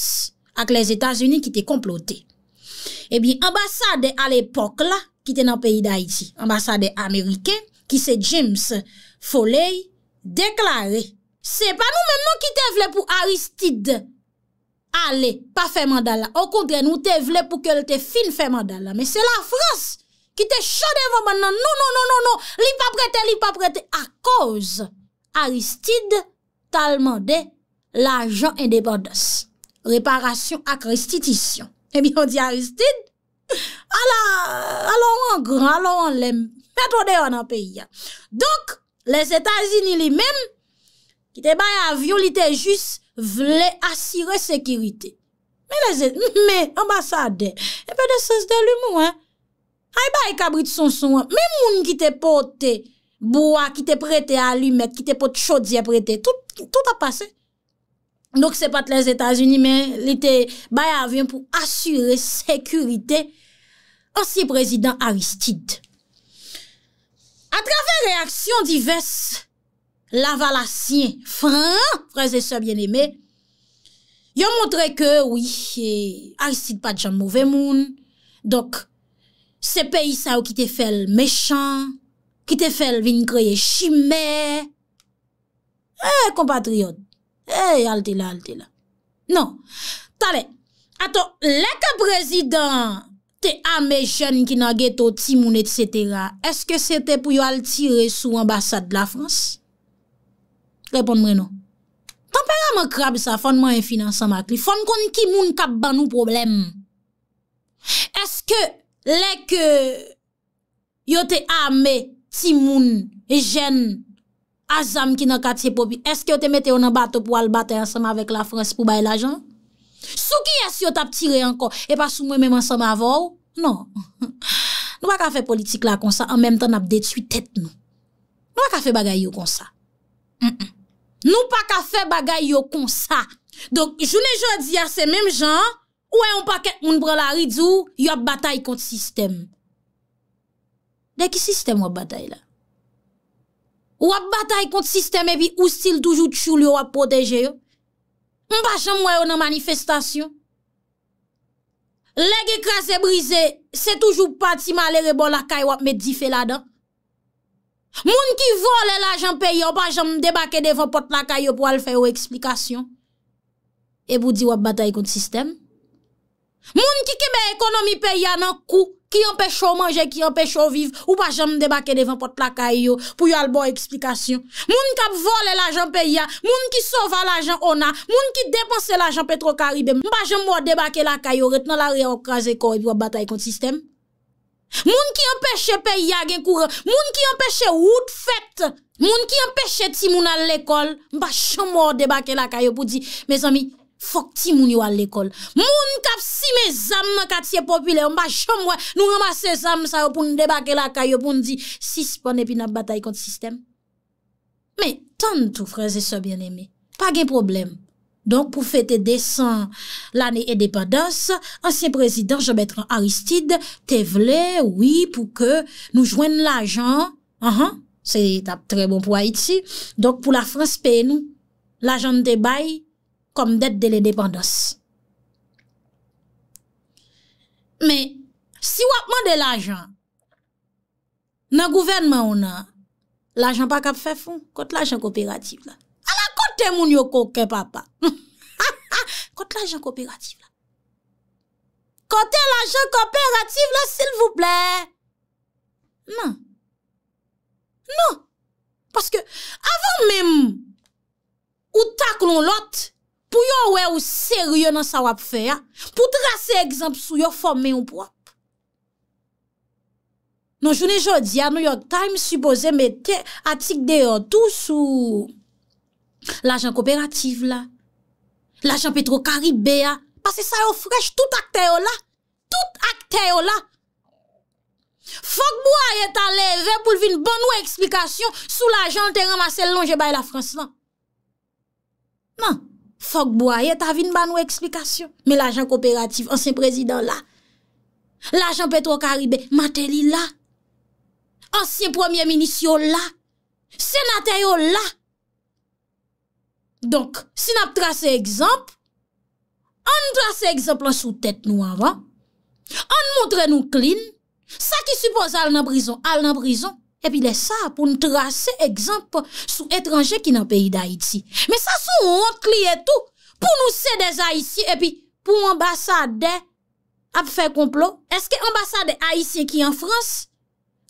ak les Etats-Unis ki te komplote. E eh bie, ambasade al epok la ki te nan peyi da iti, ambasade Amerike ki se James Folley, deklare, se pa nou men nou ki te vle pou Aristide Prapil. Ale, pa fè mandala. Ou kongren ou te vle pou ke le te fin fè mandala. Men se la Frans ki te chadevo man nan. Non, non, non, non, non. Li pa prete, li pa prete. A koz Aristide talman de l'ajon indépandos. Reparasyon ak Aristitisyon. Ebi eh yon di Aristide. Ala, alo an gran, alo an lem. Petro de yon an peyi. Donk, les Etats-Unis li men, ki te bayan violite jus, vle asire sekirite. Me ambasade, e pe de ses de l'humou, ay ba e kabrit son son, me moun ki te pote, bo a ki te prete a l'humet, ki te pote chodze prete, tout a pase. Donk se pat les Etats-Unis, me li te bay avyen pou asire sekirite, ansi prezident Aristide. Atrave reaksyon divers, lavala siyen, fran, fran se so bien eme, yo montre ke, oui, arsit pa djan mouve moun, dok, se pey sa ou ki te fel mechan, ki te fel vin kreye chimè, eh, kompatriot, eh, halte la, halte la. Non, tale, ato, lekè prezidant, te ame jen ki nage to ti moun, et cetera, eske se te pou yo halte re sou ambasade la Fransi? Reponde mre nou. Tampere la man krabi sa. Fon mwen yon finansan makri. Fon kon ki moun kap ban nou problem. Eske leke yo te ame ti moun e jen azam ki nan katiye popi. Eske yo te mette yon nan bato pou albate ansanman vek la frans pou baye la jan. Sou ki es yo tap tire ankon e pa sou mwen mwen ansanman avor? Non. Nou wak ka fe politik la konsa an menm tan ap detuitet nou. Nou wak ka fe bagay yo konsa. Mn mn. Nou pa ka fe bagay yo kon sa. Donk, jounen jounen diya se menm jan, wè yon pa ket moun brè la ridzou, yon batay kont sistem. Dè ki sistem wè batay la? Wè batay kont sistem evi oustil toujou tchoul yo wè poteje yo? Mba chan mwè yon nan manifestasyon? Lè gè krasè brise, se toujou pati malè rebon la kaj wè met di fè la dan? Moun ki vole l ajan peya, ou pa jom mdebake devan pot la kayo pou al feyo eksplikasyon. E bou di wap batay kont sistem. Moun ki kibe ekonomi peya nan kou, ki anpechou manje, ki anpechou viv, ou pa jom mdebake devan pot la kayo pou yal bo eksplikasyon. Moun ki ap vole l ajan peya, moun ki sova l ajan ona, moun ki depanse l ajan petro karibem, mpa jom mwa debake la kayo ret nan la reok raze korip wap batay kont sistem. Moun ki empèche pe ya gen koure, moun ki empèche oud fèt, moun ki empèche ti moun an l'ekol, mba chan mwa debake la kayo pou di, me zami, fok ti moun yo an l'ekol. Moun kap si me zam katiye popile, mba chan mwa nou ramase zam sa yo pou nou debake la kayo pou nou di, sis pon epi nan batay kont sistem. Me, tantou freze se bien eme, pa gen probleme. Donk pou fete desan la ne edepandos, ansyen prezident Jobetran Aristide te vle, oui pou ke nou jwen l'ajan, anhan, ah, ah, se tap tre bon pou Haiti, donk pou la France PN, l'ajan te baye kom det de l'edepandos. Me, si wapman de l'ajan, nan gouvenman ou nan, l'ajan pa kap fefou kont l'ajan kooperatif la. Kote moun yo koke papa. Kote l'anjen kooperatif la. Kote l'anjen kooperatif la, s'il vous plè. Nan. Nan. Paske avan menm ou takloun lot pou yon we ou serye nan sa wap fè ya. Pou trase egzamp sou yon fòmè yon pwop. Non jounen jodi ya, nou yon time supose mette atik de yon tout sou... L'agent kooperative la, l'agent Petro Karibé ya, pase sa yo frej, tout akte yo la. Tout akte yo la. Fok boye ta leve, pou vin ban nou eksplikasyon, sou l'agent te ramase l'onje bay la Fransman. Nan, fok boye ta vin ban nou eksplikasyon. Men l'agent kooperative, ansyen prezident la, l'agent Petro Karibé, materi la, ansyen premier minisyon la, senate yo la, Donk, si nap trase egzamp, an trase egzamp lan sou tet nou avan, an montre nou klin, sa ki suppose al nan brison, al nan brison, epi le sa pou nou trase egzamp sou etranje ki nan peyi d'Haïti. Men sa sou an kli etou pou nou sedez Haïti epi pou ambasade ap fe komplo, eske ambasade Haïti ki an Frans,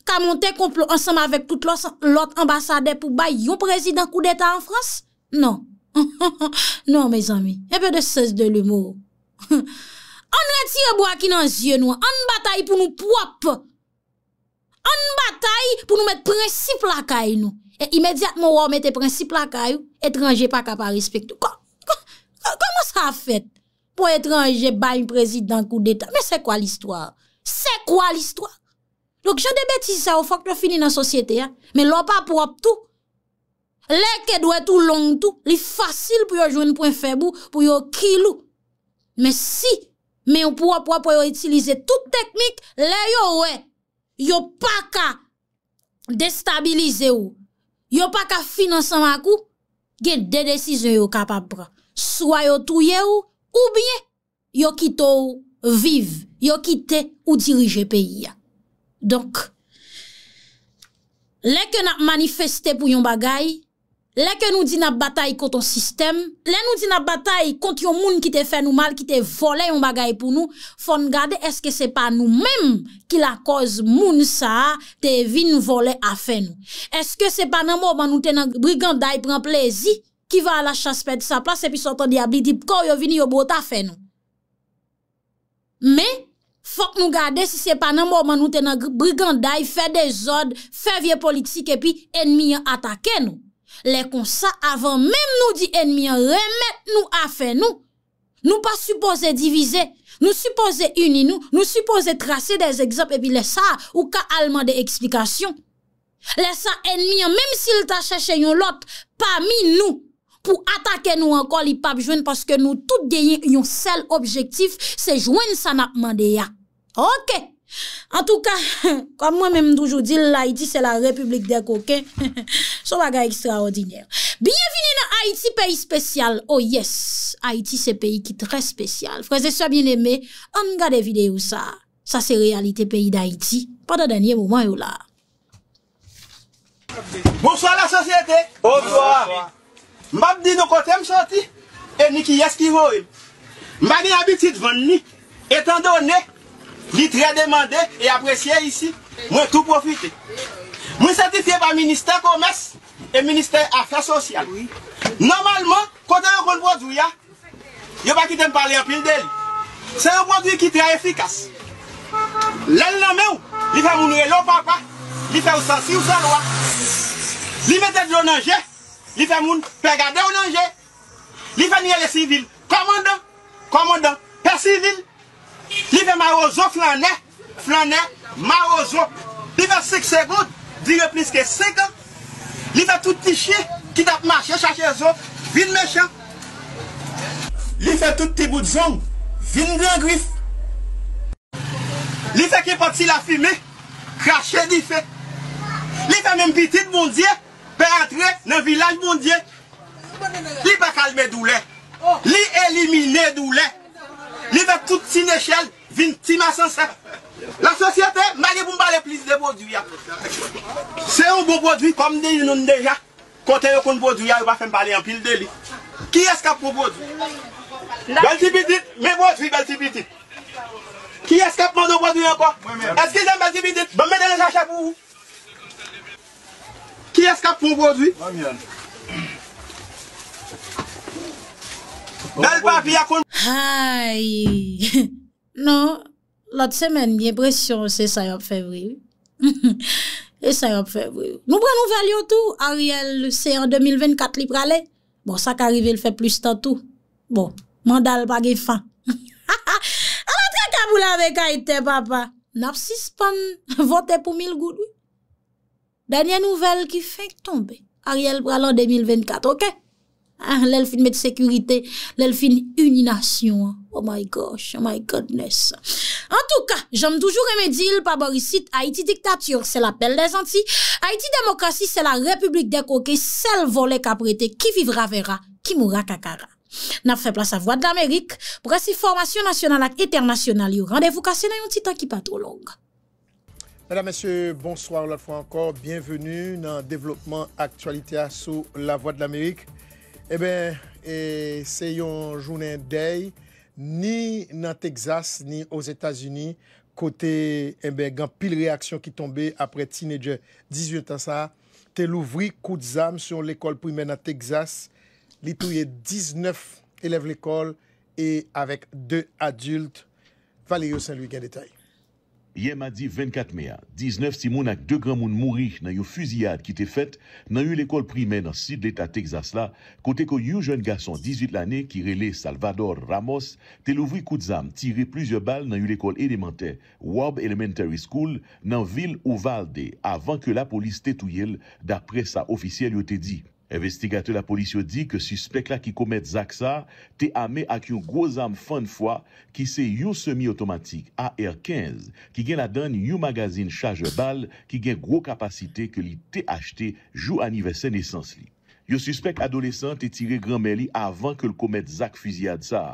ka monte komplo ansam avek tout lot ambasade pou bay yon prezident kou d'Etat an Frans? Non. Non, mes ami, epe eh de ses de l'humour. An nou atire bo aki nan zye nou, an batay pou nou pwop. An batay pou nou met prensip lakay nou. E imediat mou wou met prensip lakay, etranje pa kap a respik tou. Koman sa a fet pou etranje ba yon prezident kou deta? Men se kwa l'histoire? Se kwa l'histoire? Louk jade beti sa ou fok nou fini nan sosyete, men lop apwop tou. Le ke dwe tou long tou, li fasil pou yo jwen pou en febou, pou yo kilou. Men si, men yo pou apwa pou yo itilize tout teknik, le yo we. Yo pa ka destabilize ou. Yo pa ka finanse an akou, ge dedesize yo kapap bra. Swa yo touye ou, ou bie, yo kite ou vive, yo kite ou dirije peyi ya. Donk, le ke nan manifeste pou yon bagayi, Le ke nou di na batay konton sistem, le nou di na batay kont yon moun ki te fè nou mal, ki te vole yon bagay pou nou, fon gade eske se pa nou menm ki la koz moun sa te vin vole a fè nou. Eske se pa nan mou man nou tenan briganday pren plezi ki va la chaspe di sa plase pi sotan di ablidip kou yo vini yo bota fè nou. Me, fon nou gade se se pa nan mou man nou tenan briganday fè dezod, fè vie politik epi enmi yon atake nou. Lè kon sa avan mèm nou di enmyan remè nou afè nou. Nou pa suppose divize, nou suppose uni nou, nou suppose trase dez ekzop epi lè sa ou ka alman de eksplikasyon. Lè sa enmyan mèm si lè ta chèche yon lot, pa mi nou pou atake nou ankon li pap jwen paske nou tout geyen yon sel objektif se jwen san apman de ya. Okè. En tou ka, kom mwen men mdoujou di l'Haïti se la republik de kokè, sou baga ekstraordinèl. Bienveni nan Haïti, peyi spesyal. Oh yes, Haïti se peyi ki trè spesyal. Frèze sou a bien eme, an ga de vide ou sa. Sa se realite peyi d'Haïti, padan denye mouman ou la. Mousso la sosyete, mabdi nou kote msanti, e niki yes ki vo il. Mami abitit venni, etan do nek. Ni tre demande e apresye isi Mwen tou profite Mwen satifiye pa minister komes E minister afya sosyal Normalman, kote yon kon prodou ya Yo pa ki tem pale yon pil deli Se yon prodou ki tre efikas Lèl nan mè ou Li fè moun relo papa Li fè ou san si ou san lo Li mè tèl yo nanje Li fè moun pe gade yo nanje Li fè niye le sivil Komanda, komanda, pe sivil Li fe marozon flanè, flanè, marozon Li fe sik se gout, dirè plis ke se gout Li fe tout ti chi, ki tap mache chache zon Vin me chan Li fe tout ti bout zon, vin vre grif Li fe ki pati la fime, krashe di fe Li fe nem piti de mondye, pe entre nan vilaj mondye Li fe kalme doule, li elimine doule Li ve kout ti nechel, vin ti ma san se. La sosyate, mani pou mbale plis de Boudou ya. Se yon bo Boudou, kom di yon noune deja, konten yo kon Boudou ya, yon va fen pale yon pil de li. Ki eskap pou Boudou? Bel tipi dit, me Boudou, bel tipi dit. Ki eskap moun de Boudou yon kon? Eskizan bel tipi dit, be mè dene la chakou. Ki eskap pou Boudou? Dalpa pi akon. Ay. Non. Lote semen, mi e presyon se sayon fevri. E sayon fevri. Nou bran nou vel yo tou. Ariel se en 2024 li prale. Bon, sa ka rive l fe plus tan tou. Bon, man dalpa ge fan. Ha ha. Anan te kabou la vek a ite baba. Napsi span vote pou mil goudou. Danyen nouvel ki fe tombe. Ariel prale en 2024. Ok? Ah, lèl fin met sekurite, lèl fin uninasyon Oh my gosh, oh my goodness En tou ka, jom toujou remedi il pa borisit Haiti diktatur, sel apel de zanti Haiti demokrasi, sel la republik de koke Sel vole kaprete, ki vivra vera, ki moura kakara Nafre plasa Voit d'Amerik Prasi formasyon nasyonal ak eternasyonal Yo randevou kase nan yon titan ki pato long Madame, monsieur, bonsoir lal fwa ankor Bienvenu nan developman aktualite aso la Voit d'Amerik E ben, eh, se yon jounen day, ni nan Texas, ni os Etats-Unis, kote, e ben, gan pil reaksyon ki tombe apre teenager 18 ansa, te louvri kout zam son lekol primer nan Texas, li touye 19 elev lekol, e avek 2 adulte, valye yo san lui gen detay. Yen madi 24 mea, 19 simoun ak 2 gran moun mouri nan yon fuziyad ki te fet nan yon ekol prime nan sid leta Texas la, kote ko yon jen gason 18 l ane ki rele Salvador Ramos, te louvri koutzam tire plizye bal nan yon ekol elementer, Wob Elementary School, nan vil ou valde avan ke la polis te touyel, dapre sa ofisye liote di. Investigate la polisyo di ke suspek la ki komet Zak sa te ame ak yon gwo zam fan fwa ki se yon semi-automatik AR-15 ki gen la dan yon magazin chaje bal ki gen gwo kapasite ke li te achete jou anivesen esans li. Yo suspek adolesan te tire granme li avan ke l komet Zak fuzi ad sa.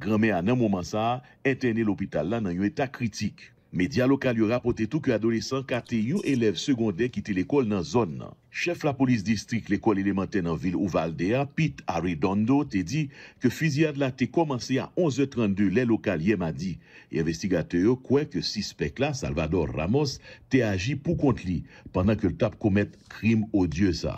Granme an an mouman sa, entene l opital la nan yon eta kritik. Medya lokal yo rapote tou ke adolesan kate yon elev segondè ki te lekol nan zon nan. Chef la polis distrik lekol elemente nan vil ou valdea, Pete Arredondo, te di ke fizyad la te komanse ya 11.32, le lokal yem a di. E investigate yo kwen ke sispek la, Salvador Ramos, te aji pou kont li, pandan ke l tap komet krim o dieu sa.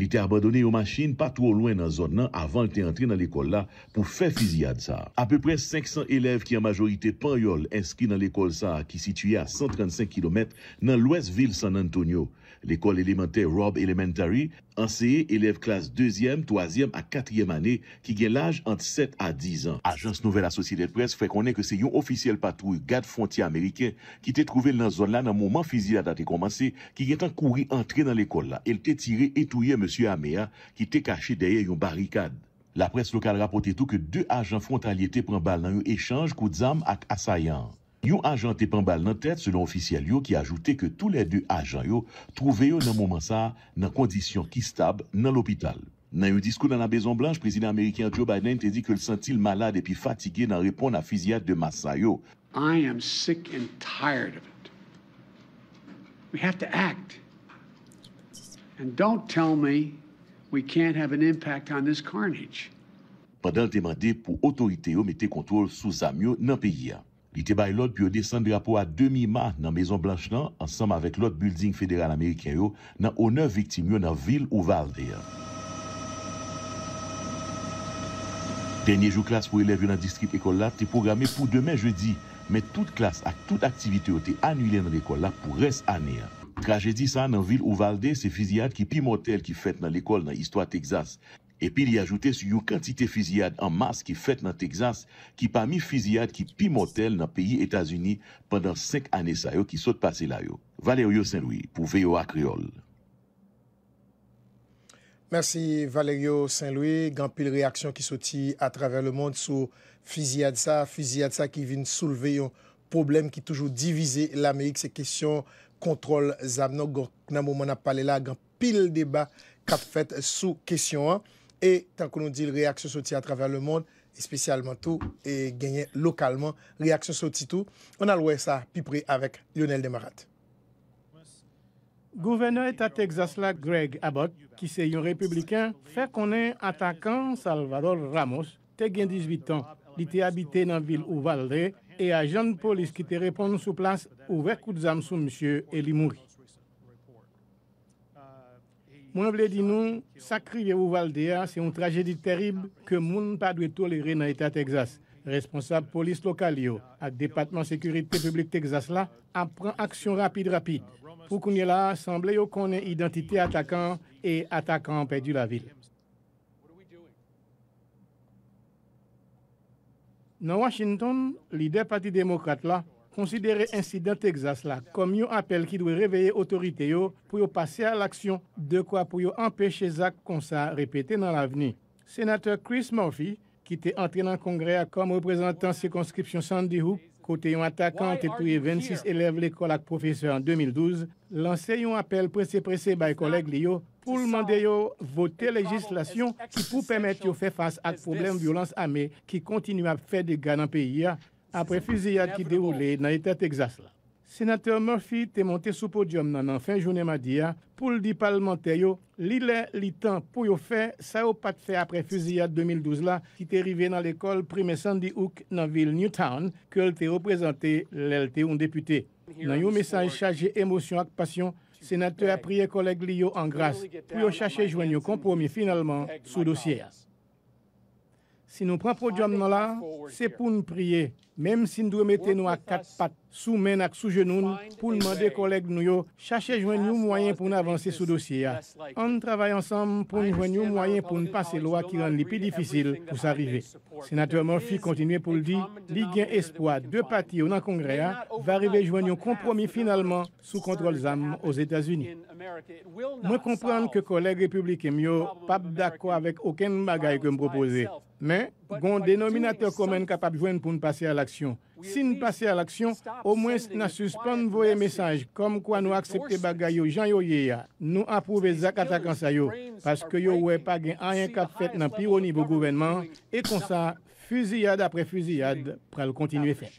Li te abadone yo machin pa tro lwen nan zon nan avan li te antre nan l'ekol la pou fe fizyad sa. Ape pre 500 elev ki an majorite pan yol inskri nan l'ekol sa ki sitye a 135 km nan l'ouest vil San Antonio. L'école élémentaire Rob Elementary, anseye, élève classe 2e, 3e à 4e année, ki gen l'âge entre 7 à 10 ans. Agence Nouvelle Associée des Presses fè konè kè se yon ofisiel patrouille, gade fontye amérikè, ki te trouvè nan zon lan nan mouman fizil atate komansè, ki gen tan kouri antre nan l'école la. El te tire etouye M. Amea, ki te kache daye yon barrikade. La presse lokale rappote tout ke deux agents frontaliers te pren bal nan yon échange kout zam ak asayant. Yon ajan te pembal nan tèt selon ofisyel yon ki ajoute ke tout lè dè ajan yon trouve yon nan mouman sa nan kondisyon ki stab nan l'opital. Nan yon diskou nan la bezon blanche, prezident Amerikyan Joe Biden te di ke l sentil malade epi fatigye nan repon nan fizyat de massa yon. I am sick and tired of it. We have to act. And don't tell me we can't have an impact on this carnage. Pendan l temande pou otorite yon mette kontrol sous amyo nan peyi a. Li te bay lot pyo desan drapo a demi ma nan Maison Blanche-Lan ansam avèk lot building federal Amerikyan yo nan onèv viktim yo nan vil ou valde ya. Tenye jou klas pou elev yo nan distrit ekol la te programe pou demè jeudi, men tout klas ak tout aktivite yo te anwile nan ekol la pou res anè ya. Kajè di sa nan vil ou valde, se fizyat ki pi motel ki fèt nan ekol nan istwa Texas. Epi li ajoute sou yon kantite fizyad an mas ki fet nan Texas ki pa mi fizyad ki pi motel nan peyi Etasuni pandan 5 ane sa yo ki sot pase la yo. Valerio Saint-Louis pou veyo akriol. Mersi Valerio Saint-Louis. Gan pil reaksyon ki soti a traver le mond sou fizyad sa. Fizyad sa ki vin souleve yon problem ki toujou divize l'Amerik. Se kesyon kontrol zam. Nan moun ap pale la gan pil deba kap fet sou kesyon an. Et tant que nous dit réaction sortie à travers le monde, spécialement tout, et gagner localement, réaction sortie tout, on a loué ça plus près avec Lionel Demarat. Gouverneur État Texas Greg Abbott, qui est un républicain, fait qu'on est attaquant Salvador Ramos, qui a 18 ans, il était habité dans la ville Ouvalde et agent jeune police qui te répond sous place ouvert coup de zam sous monsieur et il mourit. Moi, je voulais dire, nous, hein, c'est une tragédie terrible que monde pas doit tolérer dans l'État Texas. Responsable police locale et département sécurité publique Texas là, apprend action rapide rapide. Pour qu'on y là, semble identité attaquant et attaquant perdu la ville. Dans Washington, leader parti démocrate là, Konsidere insi dan Texas la kom yon apel ki dwe reveye otorite yo pou yo pase al aksyon de kwa pou yo empeshe zak konsa repete nan la veni. Senateur Chris Murphy, ki te antre nan kongre a kom reprezentan se konskripsyon Sandy Hook, kote yon atakant etouye 26 eleve le kolak profeseur an 2012, lanse yon apel prese prese bay koleg li yo pou l mande yo vote legislasyon ki pou pemet yo fe fas ak problem violans ame ki kontinu a fe de ganan peyi ya apre fuziyat ki deroule nan etat Texas la. Senateur Murphy te monte sou podyum nan an fin jounen madi ya, pou l di palmente yo, li le li tan pou yo fe, sa yo pat fe apre fuziyat 2012 la, ki te rive nan l ekol prime san di hook nan vil Newtown, ke l te reprezenti l el te un depute. Nan yo mesaj chaje emosyon ak pasyon, senateur apriye koleg li yo an gras, pou yo chache jwen yo kompromi finalman sou dosye ya. Si nous prenons le là, c'est pour nous prier, même si nous devons nous à quatre pattes, sous main et sous genoux, pour demander aux collègues nous chercher joindre nous moyen pour nous avancer sur le dossier. On travaille ensemble pour nous joindre moyen pour nous passer loi qui rend les plus difficile pour s'arriver. Sénateur Murphy continue pour le dire, il espoir deux dans au Congrès va arriver joindre un compromis finalement sous contrôle ZAM aux États-Unis. Je comprends que collègues républicains mieux pas d'accord avec aucun bagaille que me proposer. Men, gon denominateur komen kapap jwen pou n'passe a l'aksyon. Si n'passe a l'aksyon, o mwen se nan suspande voye mesaj kom kwa nou aksepte bagay yo jan yo ye ya, nou apouve zak atakansay yo, paske yo we pa gen ayen kap fet nan piro nivou gouvenman, e konsa, fuziyad apre fuziyad pral kontinue fe.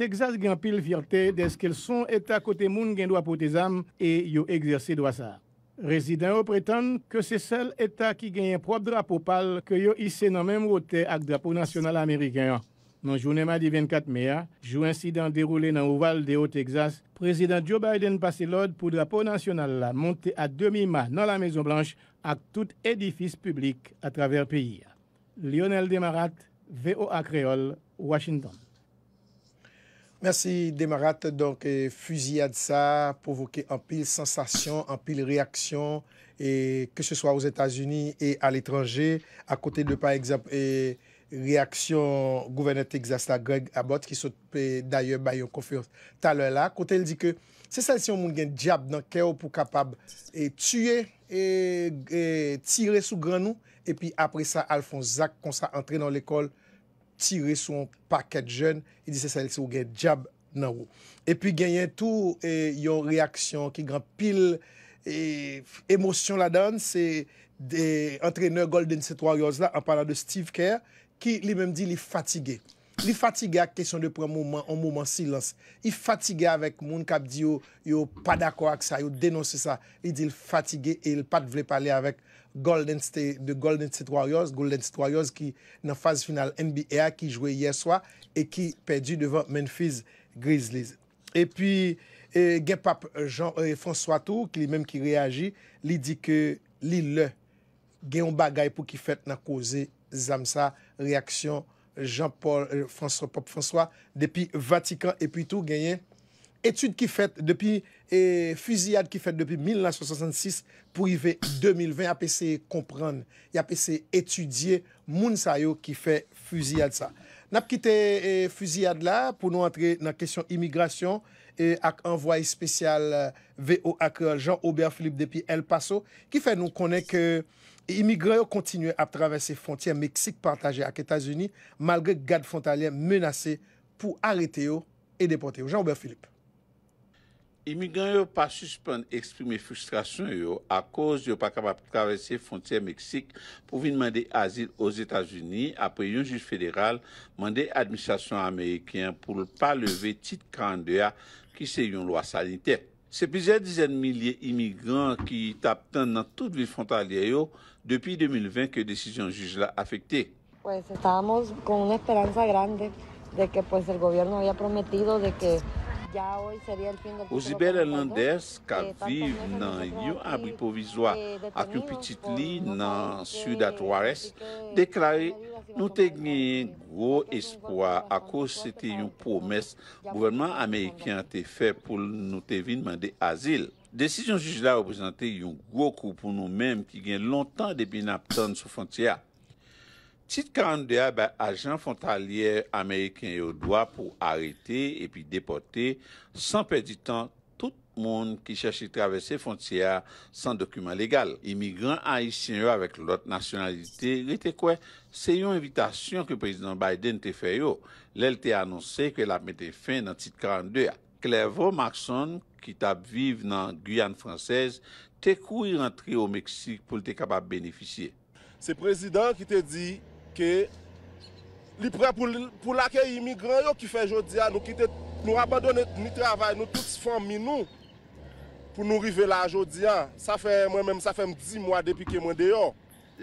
Texas gen pil virte deske l'son eta kote moun gen do apotezam e yo egzersi do asa. Rezident ou pretende ke se sel etat ki genye prop drapo pal ke yo isse nan menm wote ak drapo nasyonal ameriken an. Non jounen ma di 24 mea, jou insidan deroule nan ou val de ou Texas, prezident Joe Biden pase lode pou drapo nasyonal la monte a demi ma nan la Mezon Blanche ak tout edifis publik a traver peyi. Lionel Demarat, VOA Kreol, Washington. Merci, Demarat. Donc, euh, fusillade ça, provoquer en pile sensation, en pile réaction, et que ce soit aux États-Unis et à l'étranger, à côté de, par exemple, euh, réaction gouverneur Texas, Greg Abbott, qui saute euh, d'ailleurs à bah, une conférence tout à l'heure là, côté, elle dit que c'est celle-ci si on a un diable dans le cœur pour capable et tuer et, tirer sous grand et puis après ça, Alphonse Zach, qu'on s'est entré dans l'école Tire son paket jen, i di se sa el se ou gen jab nan wou. E pi gen yen tou yo reaksyon ki gran pil, e emosyon la dan, se entrener Golden C3 Yozla, an palan de Steve Kerr, ki li menm di li fatige. Li fatige ak kesyon de pou an mouman, an mouman silans. Li fatige avek moun kap di yo, yo pa dako ak sa, yo denonse sa. Li di fatige e li pat vle pale avek. Golden State Warriors, Golden State Warriors ki nan faz final NBA ki jwe yeswa e ki perdi devan Memphis Grizzlies. E pi gen pap François Tour, ki li menm ki reagi, li di ke li le gen yon bagay pou ki fet nan koze zamsa reaksyon euh, François depuis Vatican et puis Tour genyen. Etude ki fet depi, fuziyad ki fet depi 1966 pou i ve 2020 apese kompren, apese etudye moun sayo ki fet fuziyad sa. Nap kite fuziyad la pou nou antre nan kesyon imigrasyon ak anvoye spesyal euh, ve o ak e Jean-Aubert Philippe depi El Paso ki fet nou konen ke imigrayon kontinye ap travesse fontien Meksik partaje ak Etasuni malge gad fontalien menase pou areteyo e depoteyo. Jean-Aubert Philippe. pas pas pa frustration à cause yo ne pas capable de traverser traverser frontière Mexique pour venir demander asile aux états unis juge yon juj à l'administration américaine pour pas pas lever titre 42 qui c'est une loi sanitaire. C'est plusieurs dizaines de milliers d'immigrants qui tapent dans toute vil frontalière yo depuis 2020 que décision juge la affectée. Pues estábamos con une esperanza grande de que pues el gobierno había prometido de que O Zibel Erlanders, ka vive nan yon abri povizwa ak yon pitit li nan Sudat Wares, deklari nou te gnen yon gwo espoa akos se te yon pwomes gouverman Amerikyan te fe pou nou te vinman de azil. Desisyon jujila reprezenti yon gwo kou pou nou menm ki gen lontan de binap ton sou fontya. Tit 42, agen fontalier Ameriken yo doa pou arete epi depote, san pedi tan tout moun ki chache travesse fontya san dokumen legal. Immigran a isye yo avek lot nasyonalite, rete kwe, se yon evitasyon ke prezident Biden te feyo. Lel te anonse ke la mette fin nan tit 42. Klevo Makson, ki tap vive nan Guyane fransez, te kou y rentre yo Meksik pou te kapab beneficye. Se prezident ki te di... ki li pre pou lakye imigran yo ki fe jodia nou ki te nou rabadone mi travay nou tout se fom mi nou pou nou rive la jodia. Sa fe mwen menm sa fe m dizi mwa depi ke mwen deyon.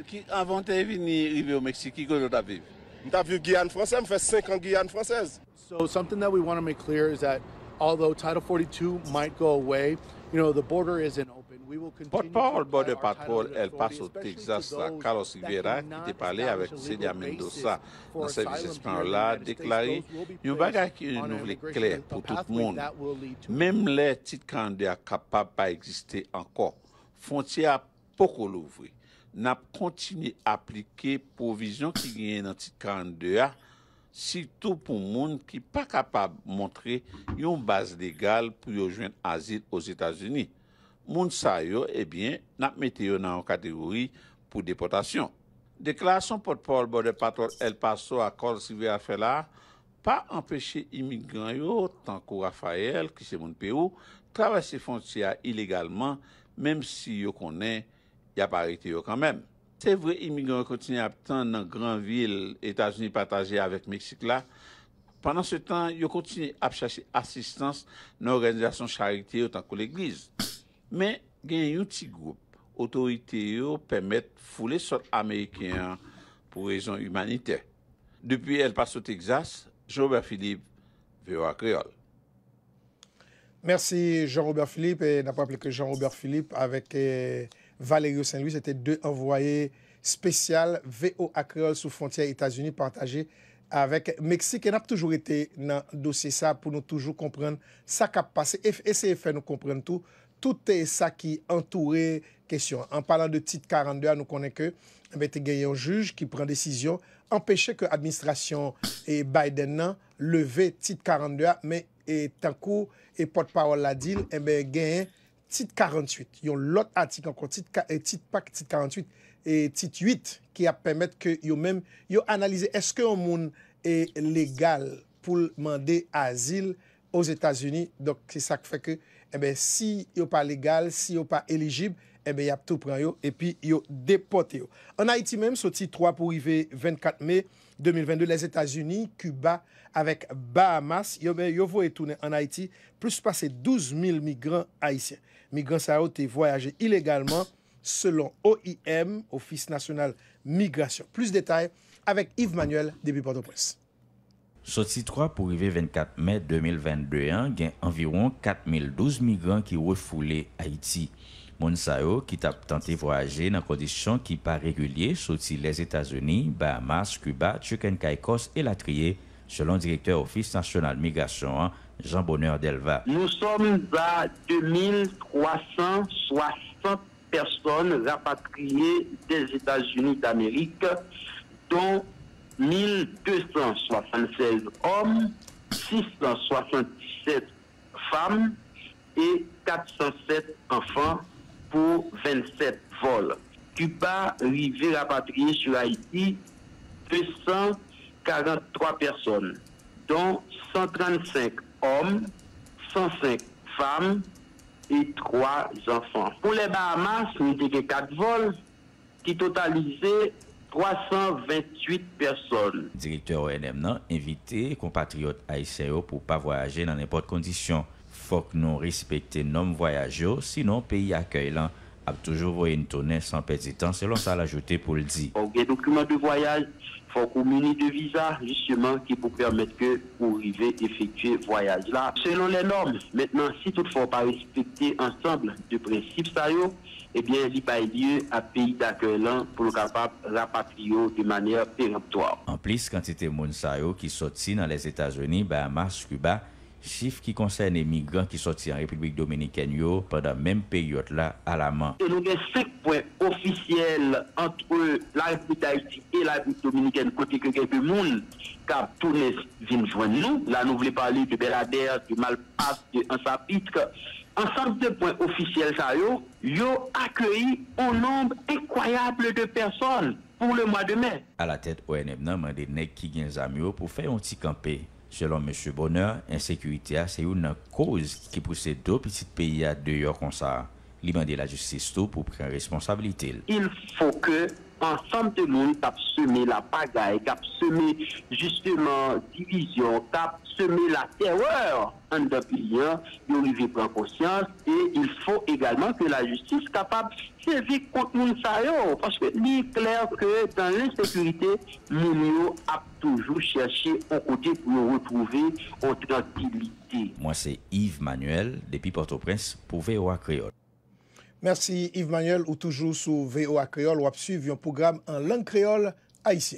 Ki avante vin ni rive ou Meksiki, ki go yo ta viv? Ni ta viv Guyane-Franse, mi fe 5 an Guyane-Fransez. So something that we want to make clear is that although Title 42 might go away, you know the border is in... Port-parole, board de patrole, el passe au Texas, la Carlos Rivera, ki te pale avek sèdia Mendoza nan sèbisèspan la, deklari yon bagay ki yon nouvelèk lè pou tout moun. Mèm lè Titkandè a kapab pa egziste ankon, fonti a poko louvri. Na kontini aplike pou vizyon ki genye nan Titkandè a, sitou pou moun ki pa kapab montre yon base legal pou yojwen azil os Etats-Unis. moun sa yo, ebyen, nap metye yo nan an kategori pou depotasyon. Deklasyon potpoul borde patol El Paso akol Sivir Afela, pa empeshe imigran yo, tankou Rafael, ki se moun Peru, travesse fonciya ilegalman, mem si yo konen, ya parite yo kanmem. Se vre imigran yo kontine ap tan nan gran vil Etasuni pataje avek Meksik la, panan se tan yo kontine ap chache asistans nan organizasyon charite yo tankou l'Eglise. Men gen yon ti goup, otorite yo pemet foule sot Amerikyan pou rezon humanite. Depi el pasou Texas, Jean-Robert Philippe, VO Acreol. Mersi Jean-Robert Philippe, na papeleke Jean-Robert Philippe, avek euh, Valerio Saint-Louis, ete de envoye spesyal VO Acreol sou fontye Etats-Unis, pantaje avek Meksik, en ap toujou ete nan dosye sa pou nou toujou komprende sa kap pase. Ese efè nou komprende tou. tout est ça qui entourait question. En parlant de titre 42, nous connaissons que y eh a un juge qui prend décision empêcher que l'administration et Biden lever titre 42, mais et coup et porte-parole l'a dit, a eh ben gagne titre 48. Il y a l'autre article encore titre eh, titre titre 48 et titre 8 qui a permettre que yo même analyser est-ce que monde est légal pour demander asile aux États-Unis. Donc c'est ça qui fait que eh ben, si yo pas légal, si yo pas éligible, eh ben, y a tout et puis yo déporté En Haïti même, sorti 3 pour arriver 24 mai 2022, les États-Unis, Cuba, avec Bahamas, yo, ben, yo tourner en Haïti, plus passer 12 000 migrants haïtiens. Migrants ça ont voyagé illégalement, selon OIM, Office National Migration. Plus de détails avec Yves Manuel, début Port-au-Prince. Soti 3 pou rive 24 me, 2021, gen environ 4.012 migran ki wou foule Haiti. Mounsao, ki tap tante voyaje nan kondisyon ki pa regulye, soti les Etats-Unis, Bahamas, Cuba, Chuken, Kaikos et Latriye, selon direktor office national migration, Jean Bonheur Delva. Mounsao, ki tap tante voyaje nan kondisyon ki pa regulye, soti les Etats-Unis, Bahamas, Cuba, Chuken, Kaikos et Latriye, 1276 hommes, 677 femmes et 407 enfants pour 27 vols. Cuba à rapatrié sur Haïti 243 personnes, dont 135 hommes, 105 femmes et 3 enfants. Pour les Bahamas, il n'y que 4 vols qui totalisaient 328 person. Direkteur O.N.M. nan, invite compatriote A.I.S.A.O. pou pa voyaje nan impot kondisyon. Fok non respekte nom voyaje, sinon peyi akye lan ap toujou voyen tonen san pezi tan, selon sa l'ajote pou l'di. Ok, bon, dokumen de voyaje, fok ou meni de visa, justyement ki pou permette ke ou rive efekte voyaje la. Selon le norme, maintenant si tout fok pa respekte ansamble de prensipe A.I.S.A.O., ebyen eh li paye die a peyi dake lan pou lo kapap rapatri yo di manye pereptwa. An plis, kantite moun sa yo ki soti nan les Etats-Unis, ba mas kuba, chif ki konsen e migran ki soti an Republik Dominiken yo padan menm peyot la ala man. Se nou gen sek pwen ofisyel antre la Republik Taïti e la Republik Dominiken kote ke kepe moun, kap toune zin jwany nou. La nou vle pali de belader, de malpaste, de ansapitre, An sart de pwen ofisyel sa yo, yo akyeyi an nombe ekwayable de person pou le mwa demen. A la tèt O.N.M. nan mande nek ki gen zamyo pou fè yon ti kampe. Selon M. Bonheur, ensekurite a se yon nan kouz ki pwese do pwisit peyi a deyo konsa. Li mande la justice tou pou pren responsabilite. Il fò ke... Ensemble de louni kap seme la pagae, kap seme justement division, kap seme la terroir. En double lien, louni ve pren konsyans, et il faut également que la justice kapap se ve contenir sa yo. Parce que l'il est clair que dans l'insécurité, louni a toujours cherché au côté pou nous retrouver en tranquillité. Moi c'est Yves Manuel, depuis Port-au-Prince, pour VOA Creole. Mersi Yves Manuel, ou toujou sou VO Akreol, wap suiv yon pougram an lang kreol a isye.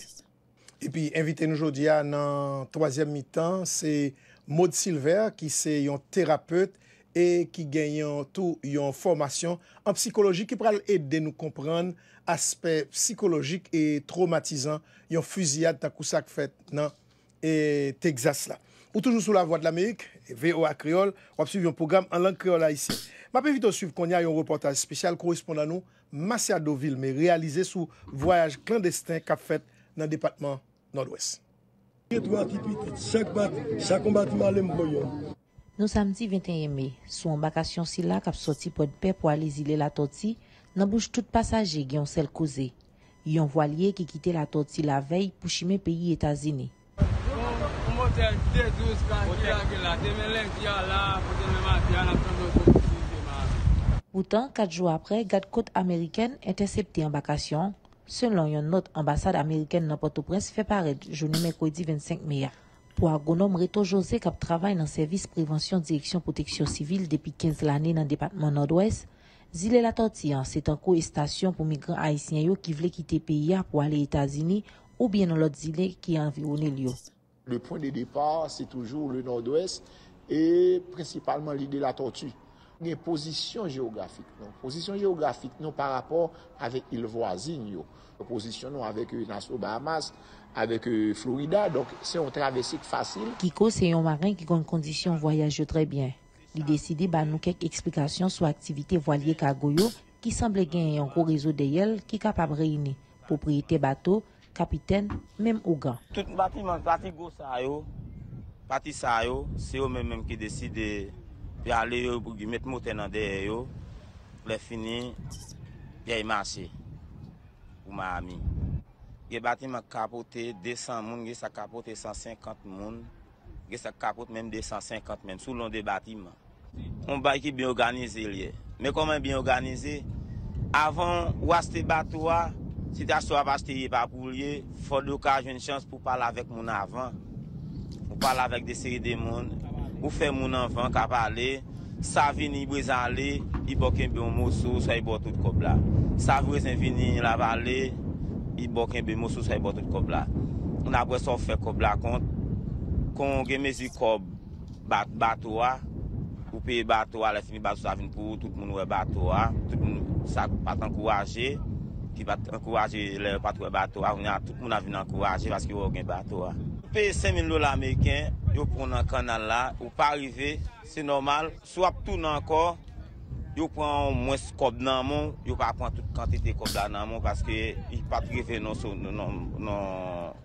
Epi, evite nou jodia nan 3e mitan, se Maud Silver ki se yon terapeute e ki genyon tou yon formasyon an psikolojik ki pral et de nou kompran aspek psikolojik e traumatizan yon fuziyad takousak fet nan Texas la. Ou toujou sou la Voit de l'Amérique. Ve yo a Kriol, wap suiv yon program an lang Kriol a isi. Ma pevito suiv kon ya yon reportaj spesyal korespondan nou Masiadoville, me realize sou voyaj klandestin kap fet nan departman Nord-Ouest. Yon 28 tit, chak bat, chak kon batman lem boyon. Nou samdi 21 eme, sou an bakasyon sila kap soti pod pep wale zile la toti, nan bouj tout pasaje gen yon sel koze. Yon volye ki kite la toti la vey pou shime peyi etazine. Pourtant, quatre jours après, garde-côte américaine intercepté en vacation, selon une note ambassade américaine dans Port-au-Prince fait paraître jeudi mercredi 25 mai. Pour agronome Reto José, qui travaille dans le service prévention direction protection civile depuis 15 années dans le département nord-ouest, Zile la Tortilla, hein, c'est un co station pour migrants haïtiens qui voulaient quitter le pays pour aller aux États-Unis ou bien dans l'autre Zile qui est environné Le point de départ, c'est toujours le nord-ouest et principalement l'île de la Tortue. N'y a position géographique, non. Position géographique, non, par rapport avec l'île voisine, yo. Position, non, avec euh, Nassau-Bahamas, avec euh, Florida, donc c'est un traversique facile. Kiko, c'est yon marin qui gagne condition voyageux très bien. Il décide, bah, nou kèk explikasyon sou aktivité voilier kagoyo ki semble gen yon ko rezo deyel ki kapab reyini, propriété bateau, Kapiten Mem Ouga. Tout bati man pati go sa yo, pati sa yo, se yo men men ki deside pe ale yo pou gimet moten an deye yo, pou le fini, pe yay mache. Ou ma ami. Ge bati man kapote 200 moun, ge sa kapote 150 moun, ge sa kapote men 250 men, sou lon de bati man. Moun bay ki biyon ganize liye. Me koman biyon ganize, avon waste batwa, Si da sou apache teri e papou liye, fode ou ka ajwen chans pou pala vek moun avan. Ou pala vek de seri de moun. Ou fe moun avan, ka pale. Sa vini yi bwe zan li, yi bok en be yon mousou, se yi bote ou de kob la. Sa vini yi bwe zan vini la pale, yi bok en be mousou, se yi bote ou de kob la. Ou na bwe sou fe kob la. Kon gen mezi kob batowa, ou pe batowa, le fini batowa vin pou, tout moun we batowa, tout moun sa paten kouwaje. ki bat enkouraje le patwe bato a. Moun a vin enkouraje paske yo gen bato a. Pe semen lola Ameriken, yo pon nan kanal la, yo pa rive, se normal. Swap tou nan kor, yo pon mwes kod nan moun, yo pa pon tout kantite kod nan moun paske yo pa rive nan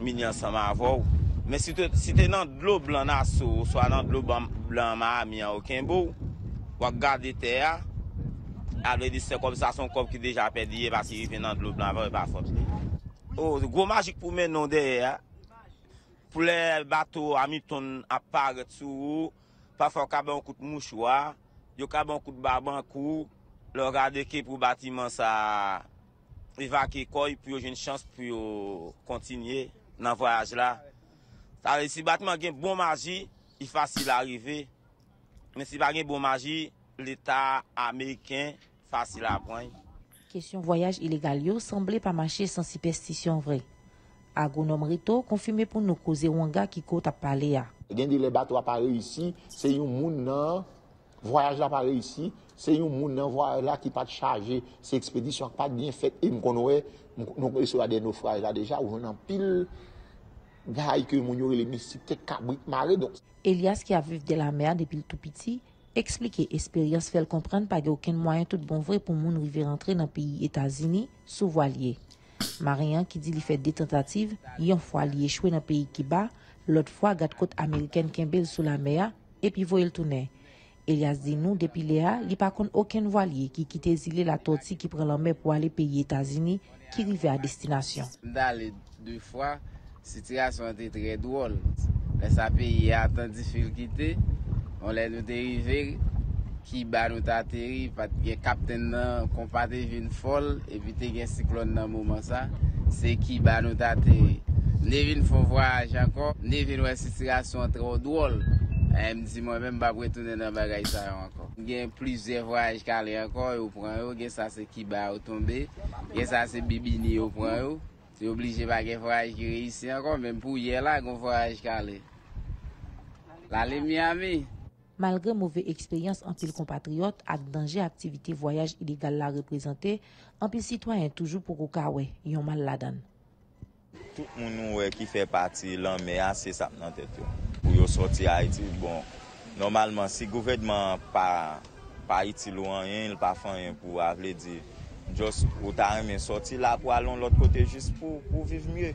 minyan sa ma avou. Men si te nan glo blan aso, ou sa nan glo blan ma mi an waken bou, wak gade te a, A vredi se kom sa son kom ki deja pediye pa si yi ven nan dlo blan vre pa fote. O, oh, zi gwo magik pou men non dey ya. Eh? Pou le batou a mi ton apag tsu ou pa fwa kaban koute mouchou a ah? yo kaban koute baban kou lor adeke pou batiman sa evake koy pou yo jen chans pou yo kontinye nan vwaj la. Sa re si batiman gen bon magi yi fasil arive. Men si ba gen bon magi l'eta Ameriken Question voyage illégal, il semblait pas marcher sans superstition vraie. Agronome Rito confirmé pour nous causer un gars qui compte à parler. Il y a des bateaux à Paris ici, c'est un monde voyage à Paris ici, c'est un moune voyage là qui pas chargé, c'est expédition pas bien fait et nous nous avons des naufrages là déjà où on en pile gars que mon yo les mystiques cabrit marée donc. Elias qui a vécu de la mer depuis tout petit Eksplike eksperyans fel kompren pa ge oken mwayen tout bon vre pou moun rive rentre nan peyi Etazini sou voalye. Marien ki di li fet detentative, yon fwa li echwe nan peyi ki ba, lot fwa gat kote Ameriken kembel sou la mea, epi voyel toune. Elias di nou depi lea, li pakon oken voalye ki kite zile la torti ki pren lom me pou ale peyi Etazini ki rive a destinasyon. Da le dwi fwa, sityasyon te tre dwol. Nesa peyi a ten difirikite. On lè nou te rive, ki ba nou ta teri, pati gen kapten nan kompate vin fol, epi te gen siklon nan mouman sa, se ki ba nou ta teri. Ne vin fò vwaj ankon, ne vin resistirasyon trò dwol, em di mwen mèm bap wè tounen nan bagay sa yon ankon. Gen plize vwaj kalè ankon, yo pran yo, gen sa se ki ba yo tombe, gen sa se bibini yo pran yo, se oblije bagay vwaj ki reysi ankon, mèm pou yè la goun vwaj kalè. Lale miyami! malgré mauvaise expérience en compatriotes compatriote à danger activité voyage illégal la représenter, en pile citoyen toujours pour Koukawe, yon mal la donne. Tout le monde qui fait partie de mais c'est ça dans tête. Pour sortir Haïti, bon, normalement, si le gouvernement pas Haïti loin, il n'y pas fait pour avoir dire juste pour t'arriver sorti là pour aller l'autre côté juste pour, pour vivre mieux.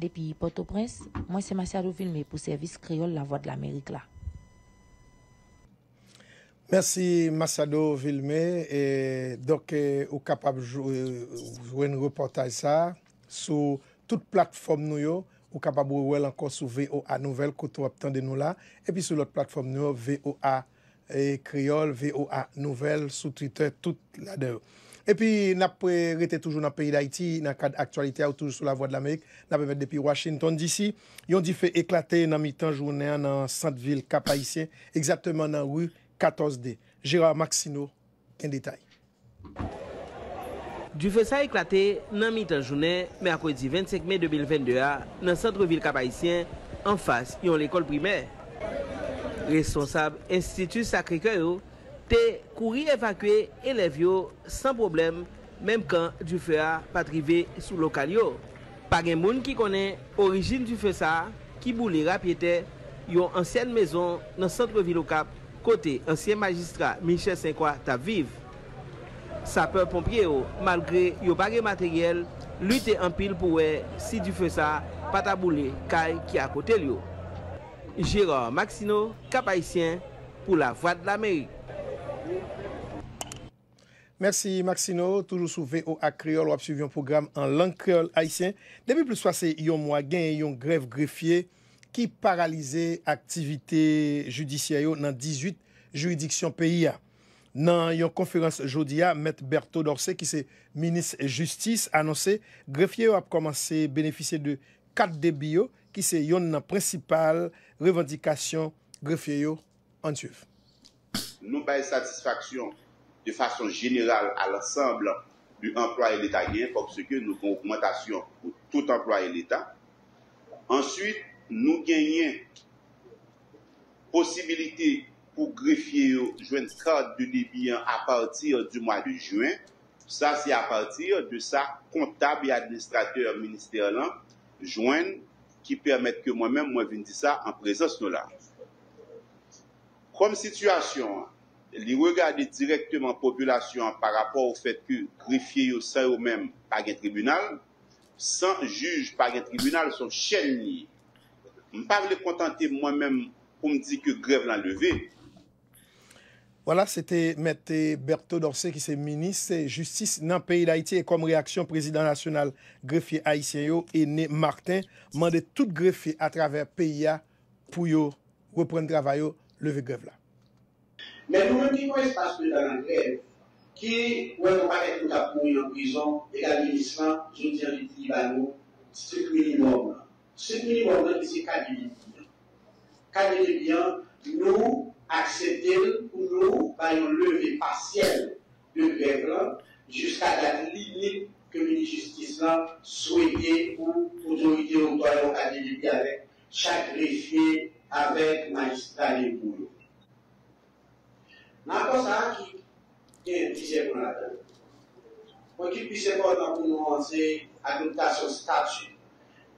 Depi Port-au-Prince, mwen se Masado Vilmé pou servis Kriol la Voix de l'Amerik la. Mersi Masado Vilmé, dok ou kapab euh, jouen reportaj sa sou tout platform nou yo, ou kapab ou wèl ankon sou VOA Nouvel koutou ap tende nou la, epi sou lot platform nou yo VOA Kriol, VOA Nouvel, sou Twitter, tout la dev. E pi na pre rete toujou nan peyi d'Haïti, nan kad aktualite a ou toujou sou la vwa de l'Amérique, nan pe met depi Washington DC, yon di fe eklate nan mitan jounen nan sante vil kapaïsien, egzatman nan wu 14D. Gérard Maxineau, en detay. Di fe sa eklate nan mitan jounen, me akwedi 25 mai 2022 a, nan sante vil kapaïsien, an fase yon l'ekol primer. Ressonsab institu sakre kèy ou, te kouri evakwe e lev yo san problem menm kan du fe a patrive sou lokal yo. Pag en moun ki konen orijin du fe sa ki boule rapyete yon ansyen mezon nan sentre vilokap kote ansyen magistra Michel Sengkwa ta vive. Sapeur pompye yo, malgre yo page materyel lute anpil pou we si du fe sa pata boule kaj ki akote yo. Jiror Maxino, kapayisyen pou la vwad la meri. Mersi Maksino, toujou souve ou akriol ou ap suvyon program an lankriol haisyen. Demi plou swase yon mwagyen yon grev grefye ki paralize aktivite judisyayon nan 18 juridiksyon peyi ya. Nan yon konferans jodi ya, Mert Berto Dorse ki se minis justice anonse grefye ou ap komanse benefise de 4 debiyo ki se yon nan prinsipal revendikasyon grefye ou an suyof. nous une satisfaction de façon générale à l'ensemble du emploi et pour ce que nous que une augmentation pour tout et l'État. Ensuite, nous gagnons possibilité pour greffier jouer une strade de débit à partir du mois de juin. Ça, c'est à partir de ça comptable et administrateur ministère qui qui que moi-même, moi je viens dire ça ça présence présence là. Comme situation. li regade direkte man populasyon pa rapor ou fet ki grefye yo sa yo men page tribunal, san juj page tribunal son chen ni. M pa vle kontante mwen men pou m di ki grev lan leve. Wala, sete mette Berto Dorse ki se mini, se justice nan peyi la iti e kom reaksyon prezident nasyonal grefye Aisyen yo ene Martin mande tout grefye atraver peyi ya pou yo repren gravay yo leve grev lan. Mais nous, nous qui avons espace de la grève, qui, ouais, on va être tout à en prison, et la ministre, je dis en c'est le minimum. Ce minimum, c'est 4 minutes. 4 bien, nous acceptons pour nous, par une levée partielle de grève, jusqu'à la limite que le ministre justice souhaitait pour l'autorité au droit avec chaque greffier, avec magistrat et boulot nous avons un budget pour nous. Pour nous lancer l'adaptation de statut,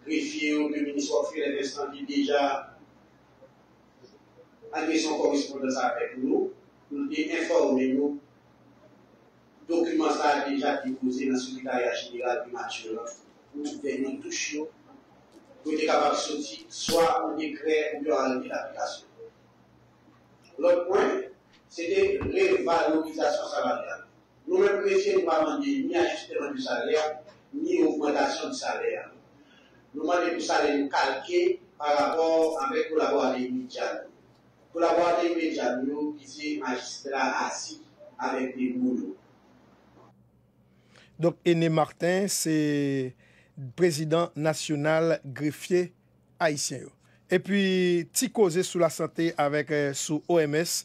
greffier ou le ministre de l'Investissement qui déjà a son correspondance avec nous, nous informer nous. Le document a déjà déposé dans le secrétariat général du Mathieu, pour nous venir toucher, pour être capable de sortir soit un décret ou un arrêt d'application. L'autre point, c'était révalorisation salariale. nous ne chrétiens, pas pas ni ajustement du salaire, ni augmentation du salaire. Nous demandons le salaire calqué par rapport avec le collaborateur initial. La collaborateur des nous, qui est magistrat assis avec des boulots. Donc, Ené Martin, c'est président national greffier haïtien. Et puis, petit causé sous la santé avec euh, sous OMS,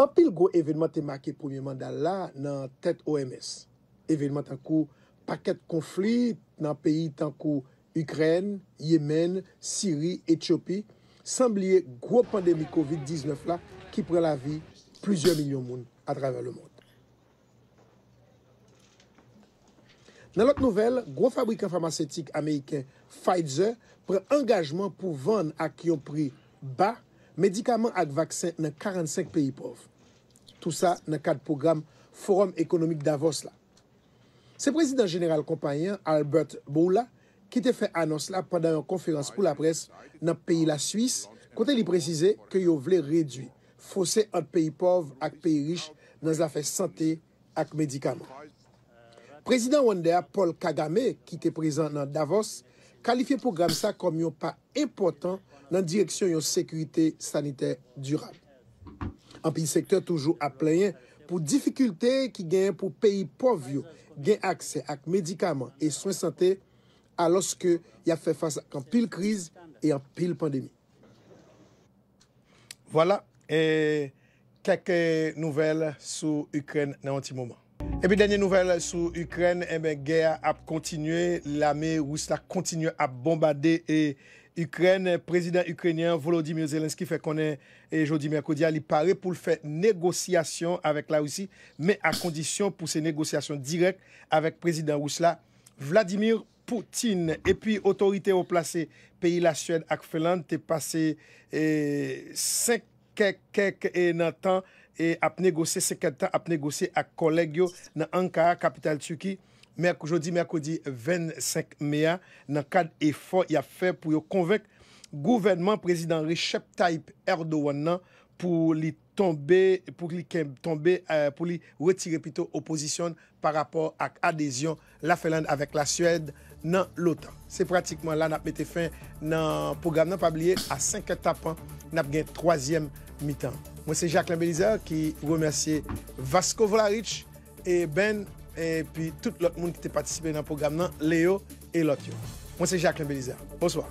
An pil gwo evenement te make poumyon mandal la nan tet OMS. Evenement tankou paket konflit nan peyi tankou Ukren, Yemen, Syri, Etiopi. Samb liye gwo pandemi COVID-19 la ki pre la vi plusieurs milyon moun a draver le moun. Nan lak nouvel, gwo fabrikan farmaseitik ameyken Pfizer pre angajman pou van ak yon pri bak medikaman ak vaksen nan 45 peyi pov. Tout sa nan kat program Forum Ekonomik Davos la. Se prezident general kompanyen Albert Bourla, ki te fe anons la pandan yon konferans pou la pres nan peyi la Suisse, kote li prezise ke yo vle redwi fose ant peyi pov ak peyi riche nan zafen sante ak medikaman. Prezident Wandea Paul Kagame, ki te prezant nan Davos, kalifiye pou Gramsa kom yon pa impotant nan direksyon yon sekwite sanite duran. An pi sektor toujou ap playen pou difikulte ki genyen pou peyi povyo gen akse ak medikaman e swen sante aloske ya fe fasa an pil kriz e an pil pandemi. Vola e keke nouvel sou Ukren nan anti-mouman. Et puis, dernière nouvelle sur l'Ukraine, la eh ben, guerre a continué, l'armée russe continue à bombarder et eh, Ukraine, président ukrainien Volodymyr Zelensky fait connaître et eh, jeudi mercredi, il paraît pour faire négociation avec la Russie, mais à condition pour ces négociations directes avec président russe Vladimir Poutine. Et puis, autorité au placé, pays la Suède et Finlande, t'es passé 5 quelques et Nathan. temps E ap negosye sekenta, ap negosye ak kolegyo nan Ankara, Kapital Tuki, jodi-merkodi 25 Mea, nan kad efo ya fe pou yo konvek gouvernement prezident Recep Tayyip Erdogan nan pour lui tomber, pour tomber, euh, pour retirer plutôt opposition par rapport à l'adhésion la Finlande avec la Suède dans l'OTAN. C'est pratiquement là n'a mettre fin dans programme. N'a pas oublié, à 5 étapes, n'a hein, gagné troisième mi-temps. Moi, c'est Jacques Lambelizer qui remercie Vasco Vlaric et Ben et puis tout l'autre monde qui a participé dans programme, Léo et l'autre. Moi, c'est Jacques Lambelizer. Bonsoir.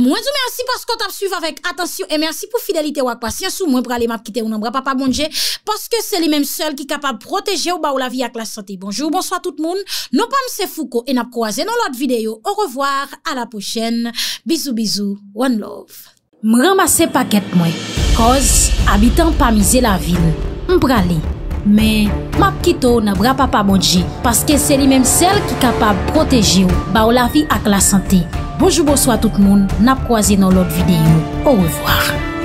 Mwen zou mersi pas kon tap suiv avèk. Atensyon e mersi pou fidelite wak pas. Siyan sou mwen prale map kite ou nan bra pa pa bondje. Paske se li menm sel ki kapab proteje ou ba ou la vi ak la sante. Bonjou, bonso a tout moun. Non pa mse fouko e nap kwa zè nan lot videyo. Ou revoar, a la pochen. Bizou, bizou, one love. Mwen ramase paket mwen. Koz, abitan pa mize la vil. Mprale. Men, map kite ou nan bra pa pa bondje. Paske se li menm sel ki kapab proteje ou ba ou la vi ak la sante. Bojou-bojou a tout moun, nap kwa zi nan lot videyo, ouwevoar.